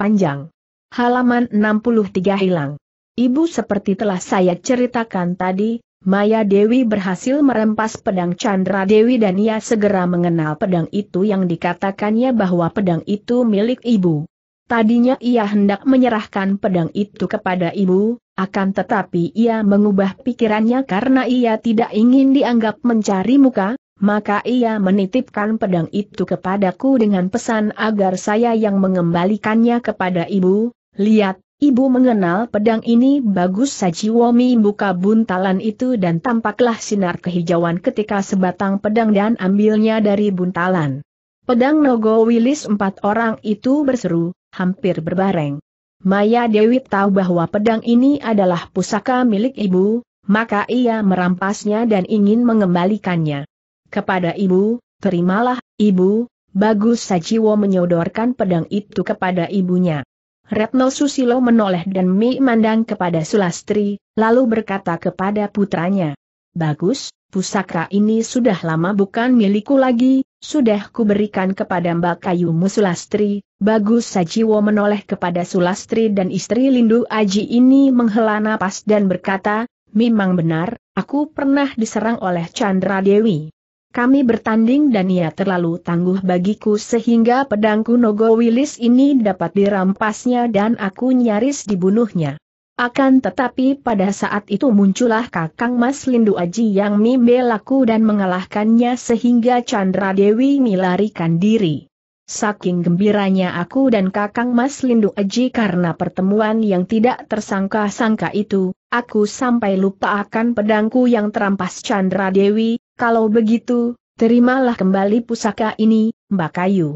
panjang. Halaman 63 hilang. Ibu seperti telah saya ceritakan tadi, Maya Dewi berhasil merempas pedang Chandra Dewi dan ia segera mengenal pedang itu yang dikatakannya bahwa pedang itu milik ibu. Tadinya ia hendak menyerahkan pedang itu kepada ibu, akan tetapi ia mengubah pikirannya karena ia tidak ingin dianggap mencari muka, maka ia menitipkan pedang itu kepadaku dengan pesan agar saya yang mengembalikannya kepada ibu, Lihat, ibu mengenal pedang ini bagus Sajiwomi buka buntalan itu dan tampaklah sinar kehijauan ketika sebatang pedang dan ambilnya dari buntalan. Pedang Nogo Wilis empat orang itu berseru, hampir berbareng. Maya Dewi tahu bahwa pedang ini adalah pusaka milik ibu, maka ia merampasnya dan ingin mengembalikannya. Kepada ibu, terimalah, ibu, bagus Sajiwo menyodorkan pedang itu kepada ibunya. Retno Susilo menoleh dan memandang kepada Sulastri, lalu berkata kepada putranya. Bagus, pusaka ini sudah lama bukan milikku lagi, sudah kuberikan kepada Mbak Kayumu Sulastri, bagus Sajiwo menoleh kepada Sulastri dan istri Lindu Aji ini menghela napas dan berkata, memang benar, aku pernah diserang oleh Chandra Dewi. Kami bertanding dan ia terlalu tangguh bagiku sehingga pedangku Nogo Wilis ini dapat dirampasnya dan aku nyaris dibunuhnya. Akan tetapi pada saat itu muncullah kakang Mas Lindu Aji yang membelaku dan mengalahkannya sehingga Chandra Dewi melarikan diri. Saking gembiranya aku dan kakang Mas Lindu Aji karena pertemuan yang tidak tersangka-sangka itu, aku sampai lupa akan pedangku yang terampas Chandra Dewi, kalau begitu, terimalah kembali pusaka ini, Mbak Kayu.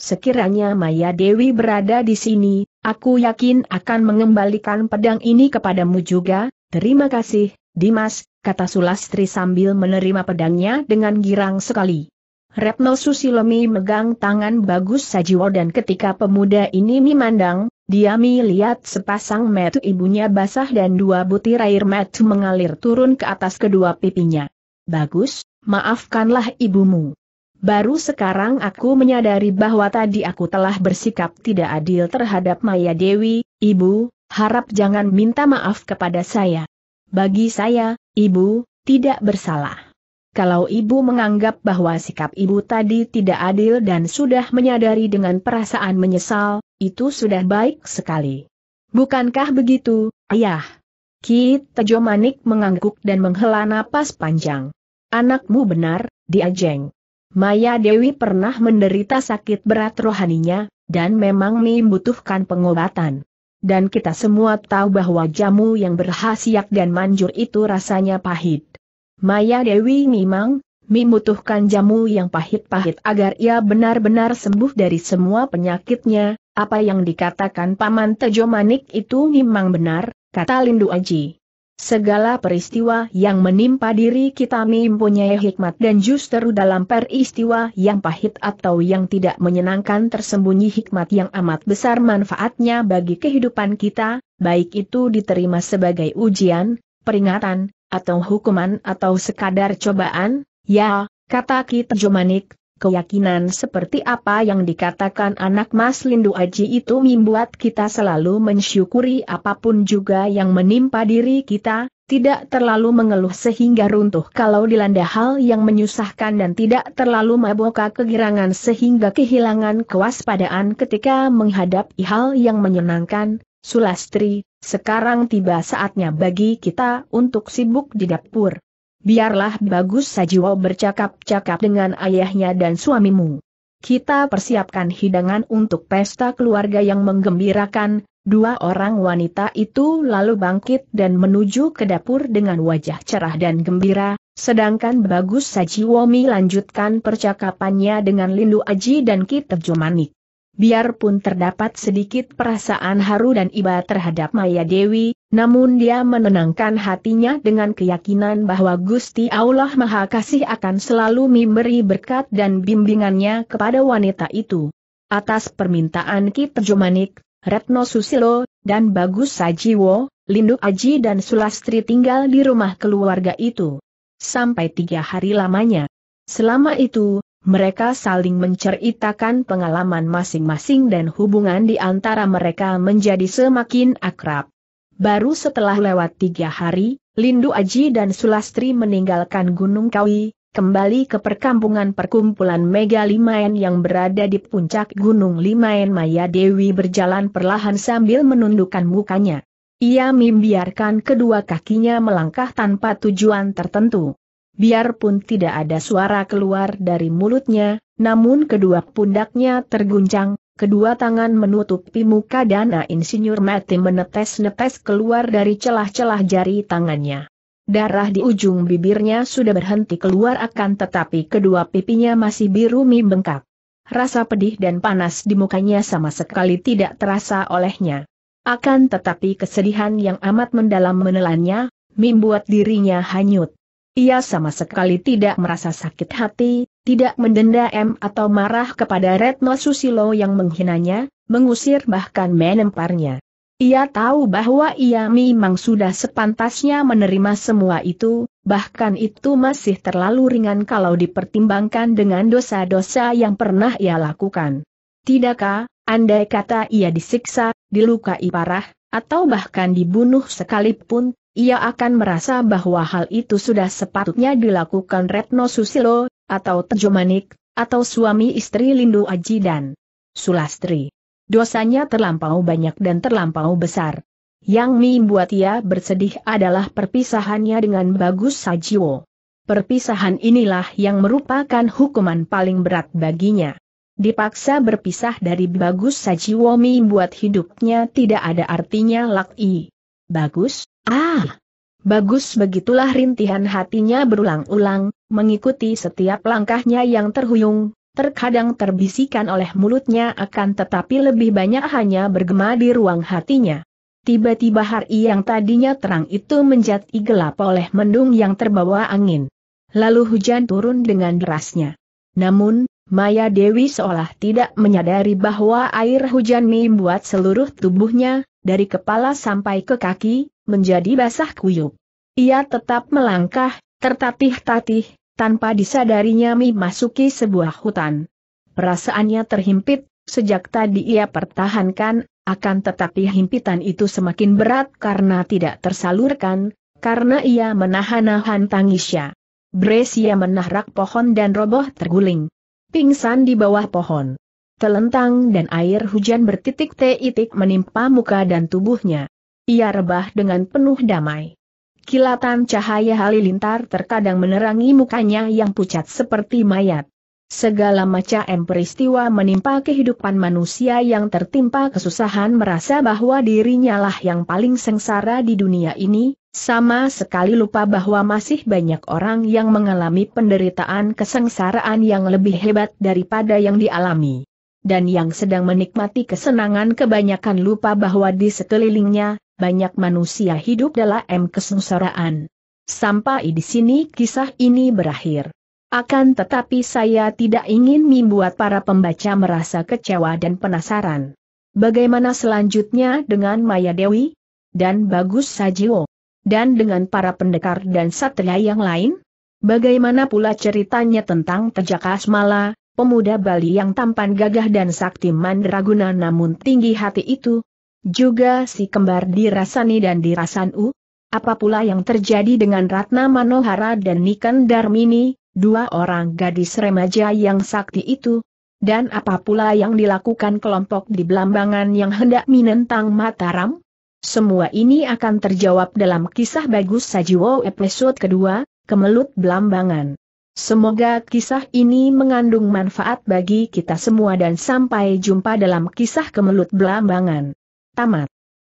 Sekiranya Maya Dewi berada di sini, aku yakin akan mengembalikan pedang ini kepadamu juga, terima kasih, Dimas, kata Sulastri sambil menerima pedangnya dengan girang sekali. Retno Susilomi megang tangan Bagus Sajiwo dan ketika pemuda ini memandang, dia melihat sepasang metu ibunya basah dan dua butir air metu mengalir turun ke atas kedua pipinya. Bagus, maafkanlah ibumu. Baru sekarang aku menyadari bahwa tadi aku telah bersikap tidak adil terhadap Maya Dewi, ibu, harap jangan minta maaf kepada saya. Bagi saya, ibu, tidak bersalah. Kalau ibu menganggap bahwa sikap ibu tadi tidak adil dan sudah menyadari dengan perasaan menyesal, itu sudah baik sekali. Bukankah begitu, ayah? Ki Tejo Manik mengangguk dan menghela napas panjang. Anakmu benar, diajeng. Maya Dewi pernah menderita sakit berat rohaninya, dan memang membutuhkan pengobatan. Dan kita semua tahu bahwa jamu yang berhasiat dan manjur itu rasanya pahit. Maya Dewi memang, membutuhkan jamu yang pahit-pahit agar ia benar-benar sembuh dari semua penyakitnya, apa yang dikatakan Paman Tejo Manik itu memang benar, kata Lindu Aji. Segala peristiwa yang menimpa diri kita mempunyai hikmat dan justru dalam peristiwa yang pahit atau yang tidak menyenangkan tersembunyi hikmat yang amat besar manfaatnya bagi kehidupan kita, baik itu diterima sebagai ujian, peringatan, atau hukuman atau sekadar cobaan, ya, kata kita Jomanik keyakinan seperti apa yang dikatakan anak Mas Lindu Aji itu membuat kita selalu mensyukuri apapun juga yang menimpa diri kita, tidak terlalu mengeluh sehingga runtuh kalau dilanda hal yang menyusahkan dan tidak terlalu maboka kegirangan sehingga kehilangan kewaspadaan ketika menghadapi hal yang menyenangkan, Sulastri, sekarang tiba saatnya bagi kita untuk sibuk di dapur biarlah bagus Sajiwo bercakap-cakap dengan ayahnya dan suamimu. Kita persiapkan hidangan untuk pesta keluarga yang menggembirakan, dua orang wanita itu lalu bangkit dan menuju ke dapur dengan wajah cerah dan gembira, sedangkan Bagus Sajiwomi lanjutkan percakapannya dengan Lindu Aji dan Kitab jomanik biarpun terdapat sedikit perasaan haru dan iba terhadap Maya Dewi, namun dia menenangkan hatinya dengan keyakinan bahwa Gusti Allah Maha Kasih akan selalu memberi berkat dan bimbingannya kepada wanita itu. Atas permintaan Ki Terjumanik, Retno Susilo, dan Bagus Sajiwo, Lindu Aji dan Sulastri tinggal di rumah keluarga itu. Sampai tiga hari lamanya. Selama itu, mereka saling menceritakan pengalaman masing-masing dan hubungan di antara mereka menjadi semakin akrab. Baru setelah lewat tiga hari, Lindu Aji dan Sulastri meninggalkan Gunung Kawi, kembali ke perkampungan perkumpulan Mega Limaen yang berada di puncak Gunung Limaen Maya Dewi berjalan perlahan sambil menundukkan mukanya. Ia membiarkan kedua kakinya melangkah tanpa tujuan tertentu. Biarpun tidak ada suara keluar dari mulutnya, namun kedua pundaknya terguncang, kedua tangan menutupi muka dan insinyur mati menetes-netes keluar dari celah-celah jari tangannya. Darah di ujung bibirnya sudah berhenti keluar akan tetapi kedua pipinya masih biru membengkak. Rasa pedih dan panas di mukanya sama sekali tidak terasa olehnya. Akan tetapi kesedihan yang amat mendalam menelannya, membuat dirinya hanyut. Ia sama sekali tidak merasa sakit hati, tidak mendenda M atau marah kepada Retno Susilo yang menghinanya, mengusir bahkan menemparnya. Ia tahu bahwa ia memang sudah sepantasnya menerima semua itu, bahkan itu masih terlalu ringan kalau dipertimbangkan dengan dosa-dosa yang pernah ia lakukan. Tidakkah, andai kata ia disiksa, dilukai parah, atau bahkan dibunuh sekalipun, ia akan merasa bahwa hal itu sudah sepatutnya dilakukan Retno Susilo, atau Manik, atau suami istri Lindu Aji dan Sulastri. Dosanya terlampau banyak dan terlampau besar. Yang membuat ia bersedih adalah perpisahannya dengan Bagus Sajiwo. Perpisahan inilah yang merupakan hukuman paling berat baginya dipaksa berpisah dari Bagus Sajiwomi buat hidupnya tidak ada artinya Laki. Bagus, ah! Bagus begitulah rintihan hatinya berulang-ulang, mengikuti setiap langkahnya yang terhuyung, terkadang terbisikan oleh mulutnya akan tetapi lebih banyak hanya bergema di ruang hatinya. Tiba-tiba hari yang tadinya terang itu menjadi gelap oleh mendung yang terbawa angin. Lalu hujan turun dengan derasnya. Namun, Maya Dewi seolah tidak menyadari bahwa air hujan membuat seluruh tubuhnya, dari kepala sampai ke kaki, menjadi basah kuyup. Ia tetap melangkah, tertatih-tatih, tanpa disadarinya memasuki sebuah hutan. Perasaannya terhimpit, sejak tadi ia pertahankan, akan tetapi himpitan itu semakin berat karena tidak tersalurkan, karena ia menahan-nahan tangisnya. Bresia menahrak pohon dan roboh terguling pingsan di bawah pohon. Telentang dan air hujan bertitik-titik menimpa muka dan tubuhnya. Ia rebah dengan penuh damai. Kilatan cahaya halilintar terkadang menerangi mukanya yang pucat seperti mayat. Segala macam peristiwa menimpa kehidupan manusia yang tertimpa kesusahan merasa bahwa dirinya lah yang paling sengsara di dunia ini, sama sekali lupa bahwa masih banyak orang yang mengalami penderitaan kesengsaraan yang lebih hebat daripada yang dialami. Dan yang sedang menikmati kesenangan kebanyakan lupa bahwa di sekelilingnya, banyak manusia hidup dalam kesengsaraan. Sampai di sini kisah ini berakhir. Akan tetapi saya tidak ingin membuat para pembaca merasa kecewa dan penasaran. Bagaimana selanjutnya dengan Maya Dewi? Dan Bagus Sajio? Dan dengan para pendekar dan satria yang lain? Bagaimana pula ceritanya tentang Tejaka Asmala, pemuda Bali yang tampan gagah dan sakti mandraguna namun tinggi hati itu? Juga si kembar dirasani dan dirasan uh, Apa pula yang terjadi dengan Ratna Manohara dan Nikan Darmini, dua orang gadis remaja yang sakti itu, dan apa pula yang dilakukan kelompok di Belambangan yang hendak menentang Mataram? Semua ini akan terjawab dalam kisah Bagus Sajiwo episode kedua, Kemelut Belambangan. Semoga kisah ini mengandung manfaat bagi kita semua dan sampai jumpa dalam kisah Kemelut Belambangan. Tamat.